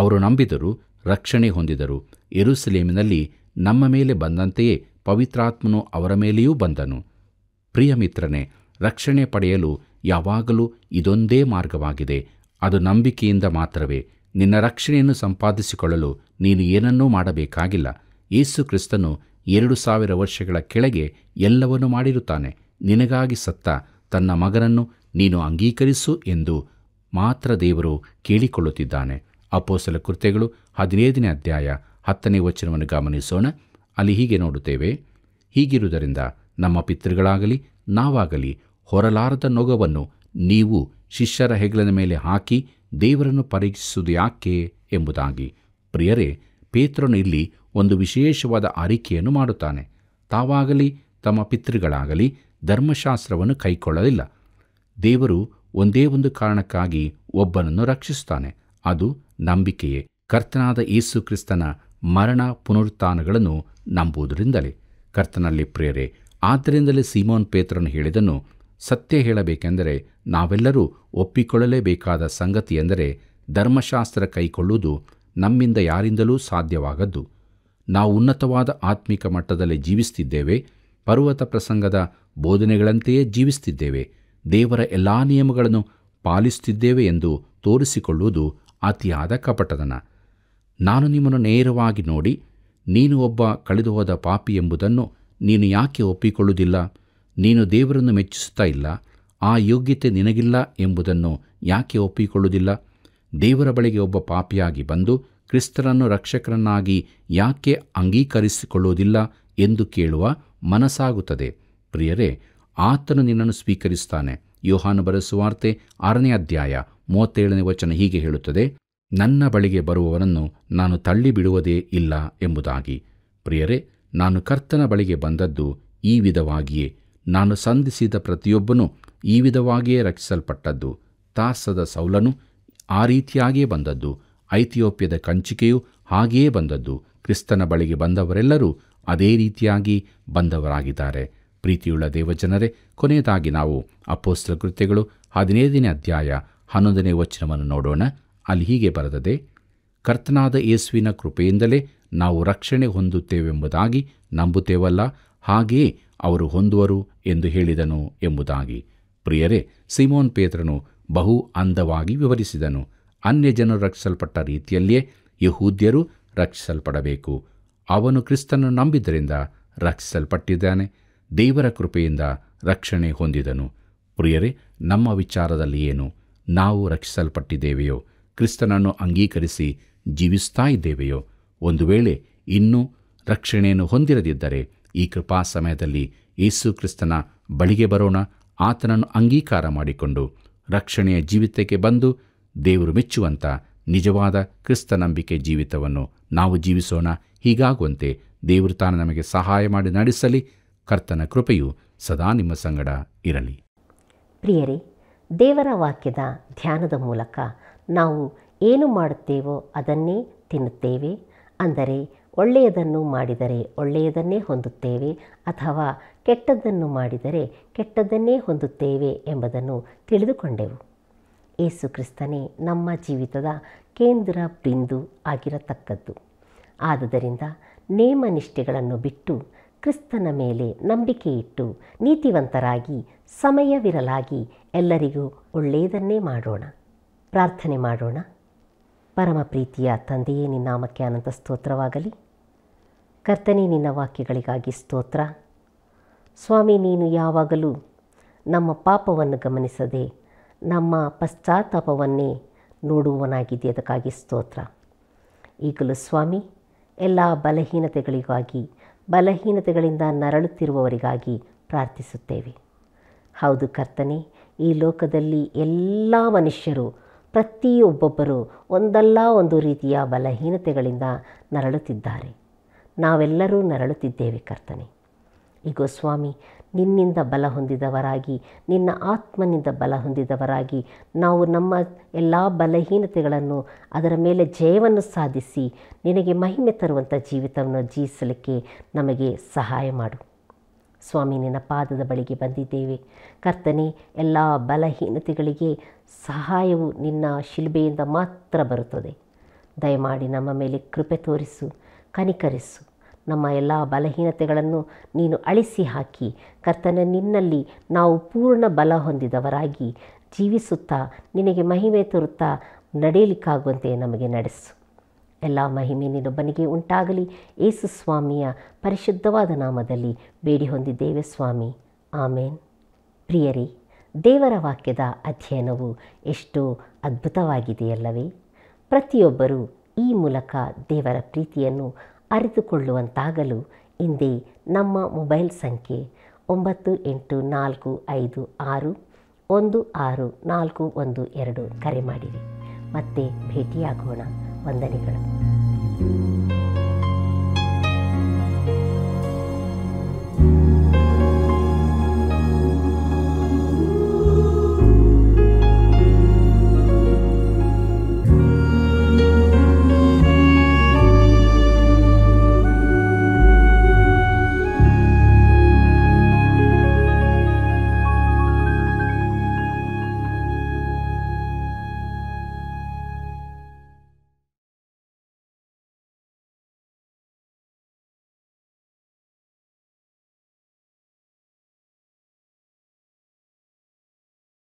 Speaker 1: ಅವರು ನಂಬಿದರು ರಕ್ಷಣೆ ಹೊಂದಿದರು ಎರುಸಲೇಮಿನಲ್ಲಿ ನಮ್ಮ ಮೇಲೆ ಬಂದಂತೆಯೇ ಪವಿತ್ರಾತ್ಮನು ಅವರ ಮೇಲೆಯೂ ಬಂದನು ಪ್ರಿಯ ಮಿತ್ರನೇ ರಕ್ಷಣೆ ಪಡೆಯಲು ಯಾವಾಗಲೂ ಇದೊಂದೇ ಮಾರ್ಗವಾಗಿದೆ ಅದು ನಂಬಿಕೆಯಿಂದ ಮಾತ್ರವೇ ನಿನ್ನ ರಕ್ಷಣೆಯನ್ನು ಸಂಪಾದಿಸಿಕೊಳ್ಳಲು ನೀನು ಏನನ್ನೂ ಮಾಡಬೇಕಾಗಿಲ್ಲ ಯೇಸು ಕ್ರಿಸ್ತನು ಎರಡು ಸಾವಿರ ವರ್ಷಗಳ ಕೆಳಗೆ ಎಲ್ಲವನ್ನೂ ಮಾಡಿರುತ್ತಾನೆ ನಿನಗಾಗಿ ಸತ್ತ ತನ್ನ ಮಗನನ್ನು ನೀನು ಅಂಗೀಕರಿಸು ಎಂದು ಮಾತ್ರ ದೇವರು ಕೇಳಿಕೊಳ್ಳುತ್ತಿದ್ದಾನೆ ಅಪೋಸಲ ಕೃತ್ಯಗಳು ಹದಿನೈದನೇ ಅಧ್ಯಾಯ ಹತ್ತನೇ ವಚನವನ್ನು ಗಮನಿಸೋಣ ಅಲ್ಲಿ ಹೀಗೆ ನೋಡುತ್ತೇವೆ ಹೀಗಿರುವುದರಿಂದ ನಮ್ಮ ಪಿತೃಗಳಾಗಲಿ ನಾವಾಗಲಿ ಹೊರಲಾರದ ನೊಗವನ್ನು ನೀವು ಶಿಷ್ಯರ ಹೆಗಲಿನ ಮೇಲೆ ಹಾಕಿ ದೇವರನ್ನು ಪರೀಕ್ಷಿಸುವುದು ಯಾಕೆ ಎಂಬುದಾಗಿ ಪ್ರಿಯರೇ ಪೇತ್ರನು ಇಲ್ಲಿ ಒಂದು ವಿಶೇಷವಾದ ಆರಿಕೆಯನ್ನು ಮಾಡುತ್ತಾನೆ ತಾವಾಗಲಿ ತಮ್ಮ ಪಿತೃಗಳಾಗಲಿ ಧರ್ಮಶಾಸ್ತ್ರವನ್ನು ಕೈಕೊಳ್ಳಲಿಲ್ಲ ದೇವರು ಒಂದೇ ಒಂದು ಕಾರಣಕ್ಕಾಗಿ ಒಬ್ಬನನ್ನು ರಕ್ಷಿಸುತ್ತಾನೆ ಅದು ನಂಬಿಕೆಯೇ ಕರ್ತನಾದ ಯೇಸು ಕ್ರಿಸ್ತನ ಮರಣ ಪುನರುತ್ಥಾನಗಳನ್ನು ನಂಬುವುದರಿಂದಲೇ ಕರ್ತನಲ್ಲಿ ಪ್ರೇರೆ ಆದ್ದರಿಂದಲೇ ಸೀಮೋನ್ ಪೇತ್ರನು ಹೇಳಿದನು ಸತ್ಯ ಹೇಳಬೇಕೆಂದರೆ ನಾವೆಲ್ಲರೂ ಒಪ್ಪಿಕೊಳ್ಳಲೇಬೇಕಾದ ಸಂಗತಿ ಎಂದರೆ ಧರ್ಮಶಾಸ್ತ್ರ ಕೈಕೊಳ್ಳುವುದು ನಮ್ಮಿಂದ ಯಾರಿಂದಲೂ ಸಾಧ್ಯವಾಗದ್ದು ನಾವು ಉನ್ನತವಾದ ಆತ್ಮಿಕ ಮಟ್ಟದಲ್ಲಿ ಜೀವಿಸುತ್ತಿದ್ದೇವೆ ಪರ್ವತ ಪ್ರಸಂಗದ ಬೋಧನೆಗಳಂತೆಯೇ ಜೀವಿಸುತ್ತಿದ್ದೇವೆ ದೇವರ ಎಲ್ಲಾ ನಿಯಮಗಳನ್ನು ಪಾಲಿಸುತ್ತಿದ್ದೇವೆ ಎಂದು ತೋರಿಸಿಕೊಳ್ಳುವುದು ಅತಿಯಾದ ಕಪಟದನ ನಾನು ನಿಮ್ಮನ್ನು ನೇರವಾಗಿ ನೋಡಿ ನೀನು ಒಬ್ಬ ಕಳೆದುಹೋದ ಪಾಪಿ ಎಂಬುದನ್ನು ನೀನು ಯಾಕೆ ಒಪ್ಪಿಕೊಳ್ಳುವುದಿಲ್ಲ ನೀನು ದೇವರನ್ನು ಮೆಚ್ಚಿಸುತ್ತಾ ಇಲ್ಲ ಆ ಯೋಗ್ಯತೆ ನಿನಗಿಲ್ಲ ಎಂಬುದನ್ನು ಯಾಕೆ ಒಪ್ಪಿಕೊಳ್ಳುವುದಿಲ್ಲ ದೇವರ ಬಳಿಗೆ ಒಬ್ಬ ಪಾಪಿಯಾಗಿ ಬಂದು ಕ್ರಿಸ್ತರನ್ನು ರಕ್ಷಕರನ್ನಾಗಿ ಯಾಕೆ ಅಂಗೀಕರಿಸಿಕೊಳ್ಳುವುದಿಲ್ಲ ಎಂದು ಕೇಳುವ ಮನಸ್ಸಾಗುತ್ತದೆ ಪ್ರಿಯರೇ ಆತನು ನಿನ್ನನ್ನು ಸ್ವೀಕರಿಸ್ತಾನೆ ಯೋಹಾನು ಬರೆಸುವಾರ್ತೆ ಆರನೇ ಅಧ್ಯಾಯ ಮೂವತ್ತೇಳನೇ ವಚನ ಹೀಗೆ ಹೇಳುತ್ತದೆ ನನ್ನ ಬಳಿಗೆ ಬರುವವರನ್ನು ನಾನು ತಳ್ಳಿಬಿಡುವುದೇ ಇಲ್ಲ ಎಂಬುದಾಗಿ ಪ್ರಿಯರೇ ನಾನು ಕರ್ತನ ಬಳಿಗೆ ಬಂದದ್ದು ಈ ವಿಧವಾಗಿಯೇ ನಾನು ಸಂಧಿಸಿದ ಪ್ರತಿಯೊಬ್ಬನು ಈ ವಿಧವಾಗಿಯೇ ರಕ್ಷಿಸಲ್ಪಟ್ಟದ್ದು ತಾಸದ ಸೌಲನು ಆ ರೀತಿಯಾಗಿಯೇ ಬಂದದ್ದು ಐಥಿಯೋಪ್ಯದ ಕಂಚಿಕೆಯು ಹಾಗೆಯೇ ಬಂದದ್ದು ಕ್ರಿಸ್ತನ ಬಳಿಗೆ ಬಂದವರೆಲ್ಲರೂ ಅದೇ ರೀತಿಯಾಗಿ ಬಂದವರಾಗಿದ್ದಾರೆ ಪ್ರೀತಿಯುಳ್ಳ ದೇವಜನರೇ ಕೊನೆಯದಾಗಿ ನಾವು ಅಪೋಸ್ತ್ರ ಕೃತ್ಯಗಳು ಹದಿನೈದನೇ ಅಧ್ಯಾಯ ಹನ್ನೊಂದನೇ ವಚನವನ್ನು ನೋಡೋಣ ಅಲ್ಲಿ ಹೀಗೆ ಬರೆದದೆ ಕರ್ತನಾದ ಯೇಸುವಿನ ಕೃಪೆಯಿಂದಲೇ ನಾವು ರಕ್ಷಣೆ ಹೊಂದುತ್ತೇವೆಂಬುದಾಗಿ ನಂಬುತ್ತೇವಲ್ಲ ಹಾಗೆಯೇ ಅವರು ಹೊಂದುವರು ಎಂದು ಹೇಳಿದನು ಎಂಬುದಾಗಿ ಪ್ರಿಯರೇ ಸಿಮೋನ್ ಪೇತ್ರನು ಬಹು ಅಂದವಾಗಿ ವಿವರಿಸಿದನು ಅನ್ಯ ಜನರು ರಕ್ಷಿಸಲ್ಪಟ್ಟ ರೀತಿಯಲ್ಲಿಯೇ ಯಹೂದ್ಯರು ರಕ್ಷಿಸಲ್ಪಡಬೇಕು ಅವನು ಕ್ರಿಸ್ತನನ್ನು ನಂಬಿದ್ದರಿಂದ ರಕ್ಷಿಸಲ್ಪಟ್ಟಿದ್ದಾನೆ ದೇವರ ಕೃಪೆಯಿಂದ ರಕ್ಷಣೆ ಹೊಂದಿದನು ಪ್ರಿಯರೇ ನಮ್ಮ ವಿಚಾರದಲ್ಲಿ ಏನು ನಾವು ರಕ್ಷಿಸಲ್ಪಟ್ಟಿದ್ದೇವೆಯೋ ಕ್ರಿಸ್ತನನ್ನು ಅಂಗೀಕರಿಸಿ ಜೀವಿಸ್ತಾ ಇದ್ದೇವೆಯೋ ಒಂದು ವೇಳೆ ಇನ್ನೂ ರಕ್ಷಣೆಯನ್ನು ಹೊಂದಿರದಿದ್ದರೆ ಈ ಕೃಪಾ ಸಮಯದಲ್ಲಿ ಯೇಸು ಕ್ರಿಸ್ತನ ಬಳಿಗೆ ಬರೋಣ ಆತನನ್ನು ಅಂಗೀಕಾರ ಮಾಡಿಕೊಂಡು ರಕ್ಷಣೆಯ ಜೀವಿತಕ್ಕೆ ಬಂದು ದೇವರು ಮೆಚ್ಚುವಂಥ ನಿಜವಾದ ಕ್ರಿಸ್ತ ನಂಬಿಕೆ ಜೀವಿತವನ್ನು ನಾವು ಜೀವಿಸೋಣ ಹೀಗಾಗುವಂತೆ ದೇವರು ತಾನು ನಮಗೆ ಸಹಾಯ ಮಾಡಿ ನಡೆಸಲಿ ಕರ್ತನ ಕೃಪೆಯು ಸದಾ ನಿಮ್ಮ ಸಂಗಡ ಇರಲಿ
Speaker 2: ಪ್ರಿಯರೇ ದೇವರ ವಾಕ್ಯದ ಧ್ಯಾನದ ಮೂಲಕ ನಾವು ಏನು ಮಾಡುತ್ತೇವೋ ಅದನ್ನೇ ತಿನ್ನುತ್ತೇವೆ ಅಂದರೆ ಒಳ್ಳೆಯದನ್ನು ಮಾಡಿದರೆ ಒಳ್ಳೆಯದನ್ನೇ ಹೊಂದುತ್ತೇವೆ ಅಥವಾ ಕೆಟ್ಟದ್ದನ್ನು ಮಾಡಿದರೆ ಕೆಟ್ಟದ್ದನ್ನೇ ಹೊಂದುತ್ತೇವೆ ಎಂಬುದನ್ನು ತಿಳಿದುಕೊಂಡೆವು ಏಸು ಕ್ರಿಸ್ತನೇ ನಮ್ಮ ಜೀವಿತದ ಕೇಂದ್ರ ಬಿಂದು ಆಗಿರತಕ್ಕದ್ದು ಆದುದರಿಂದ ನೇಮ ನಿಷ್ಠೆಗಳನ್ನು ಬಿಟ್ಟು ಕ್ರಿಸ್ತನ ಮೇಲೆ ನಂಬಿಕೆಯಿಟ್ಟು ನೀತಿವಂತರಾಗಿ ಸಮಯವಿರಲಾಗಿ ಎಲ್ಲರಿಗೂ ಒಳ್ಳೆಯದನ್ನೇ ಮಾಡೋಣ ಪ್ರಾರ್ಥನೆ ಮಾಡೋಣ ಪರಮ ಪ್ರೀತಿಯ ತಂದೆಯೇ ನಾಮಕ್ಕೆ ಅನಂತ ಸ್ತೋತ್ರವಾಗಲಿ ಕರ್ತನೆ ನಿನ್ನ ವಾಕ್ಯಗಳಿಗಾಗಿ ಸ್ತೋತ್ರ ಸ್ವಾಮಿ ನೀನು ಯಾವಾಗಲೂ ನಮ್ಮ ಪಾಪವನ್ನು ಗಮನಿಸದೆ ನಮ್ಮ ಪಶ್ಚಾತ್ತಾಪವನ್ನೇ ನೋಡುವನಾಗಿದೆ ಅದಕ್ಕಾಗಿ ಸ್ತೋತ್ರ ಈಗಲೂ ಸ್ವಾಮಿ ಎಲ್ಲ ಬಲಹೀನತೆಗಳಿಗಾಗಿ ಬಲಹೀನತೆಗಳಿಂದ ನರಳುತ್ತಿರುವವರಿಗಾಗಿ ಪ್ರಾರ್ಥಿಸುತ್ತೇವೆ ಹೌದು ಕರ್ತನೆ ಈ ಲೋಕದಲ್ಲಿ ಎಲ್ಲ ಮನುಷ್ಯರು ಪ್ರತಿಯೊಬ್ಬೊಬ್ಬರು ಒಂದಲ್ಲ ಒಂದು ರೀತಿಯ ಬಲಹೀನತೆಗಳಿಂದ ನರಳುತ್ತಿದ್ದಾರೆ ನಾವೆಲ್ಲರೂ ನರಳುತ್ತಿದ್ದೇವೆ ಕರ್ತನೆ ಇಗೋ ಸ್ವಾಮಿ ನಿನ್ನಿಂದ ಬಲ ಹೊಂದಿದವರಾಗಿ ನಿನ್ನ ಆತ್ಮನಿಂದ ಬಲ ಹೊಂದಿದವರಾಗಿ ನಾವು ನಮ್ಮ ಎಲ್ಲ ಬಲಹೀನತೆಗಳನ್ನು ಅದರ ಮೇಲೆ ಜಯವನ್ನು ಸಾಧಿಸಿ ನಿನಗೆ ಮಹಿಮೆ ತರುವಂಥ ಜೀವಿತವನ್ನು ಜೀವಿಸಲಿಕ್ಕೆ ನಮಗೆ ಸಹಾಯ ಮಾಡು ಸ್ವಾಮಿ ನಿನ್ನ ಪಾದದ ಬಳಿಗೆ ಬಂದಿದ್ದೇವೆ ಕರ್ತನೆ ಎಲ್ಲ ಬಲಹೀನತೆಗಳಿಗೆ ಸಹಾಯವು ನಿನ್ನ ಶಿಲ್ಬೆಯಿಂದ ಮಾತ್ರ ಬರುತ್ತದೆ ದಯಮಾಡಿ ನಮ್ಮ ಮೇಲೆ ಕೃಪೆ ತೋರಿಸು ಕನಿಕರಿಸು ನಮ್ಮ ಎಲ್ಲ ಬಲಹೀನತೆಗಳನ್ನು ನೀನು ಅಳಿಸಿ ಹಾಕಿ ಕರ್ತನ ನಿನ್ನಲ್ಲಿ ನಾವು ಪೂರ್ಣ ಬಲ ಹೊಂದಿದವರಾಗಿ ಜೀವಿಸುತ್ತಾ ನಿನಗೆ ಮಹಿಮೆ ತೋರುತ್ತಾ ನಡೆಯಲಿಕ್ಕಾಗುವಂತೆ ನಮಗೆ ನಡೆಸು ಎಲ್ಲ ಮಹಿಮೆ ನಿನ್ನೊಬ್ಬನಿಗೆ ಉಂಟಾಗಲಿ ಏಸು ಸ್ವಾಮಿಯ ಪರಿಶುದ್ಧವಾದ ನಾಮದಲ್ಲಿ ಬೇಡಿ ಹೊಂದಿದ್ದೇವೆ ಸ್ವಾಮಿ ಆಮೇನ್ ಪ್ರಿಯರಿ ದೇವರ ವಾಕ್ಯದ ಅಧ್ಯಯನವು ಎಷ್ಟು ಅದ್ಭುತವಾಗಿದೆಯಲ್ಲವೇ ಪ್ರತಿಯೊಬ್ಬರೂ ಈ ಮೂಲಕ ದೇವರ ಪ್ರೀತಿಯನ್ನು ಅರಿತುಕೊಳ್ಳುವಂತಾಗಲು ಇಂದೇ ನಮ್ಮ ಮೊಬೈಲ್ ಸಂಖ್ಯೆ ಒಂಬತ್ತು ಎಂಟು ನಾಲ್ಕು ಐದು ಆರು ಒಂದು ಆರು ನಾಲ್ಕು ಒಂದು ಎರಡು ಕರೆ ಮಾಡಿರಿ ಮತ್ತೆ ಭೇಟಿಯಾಗೋಣ ವಂದನೆಗಳು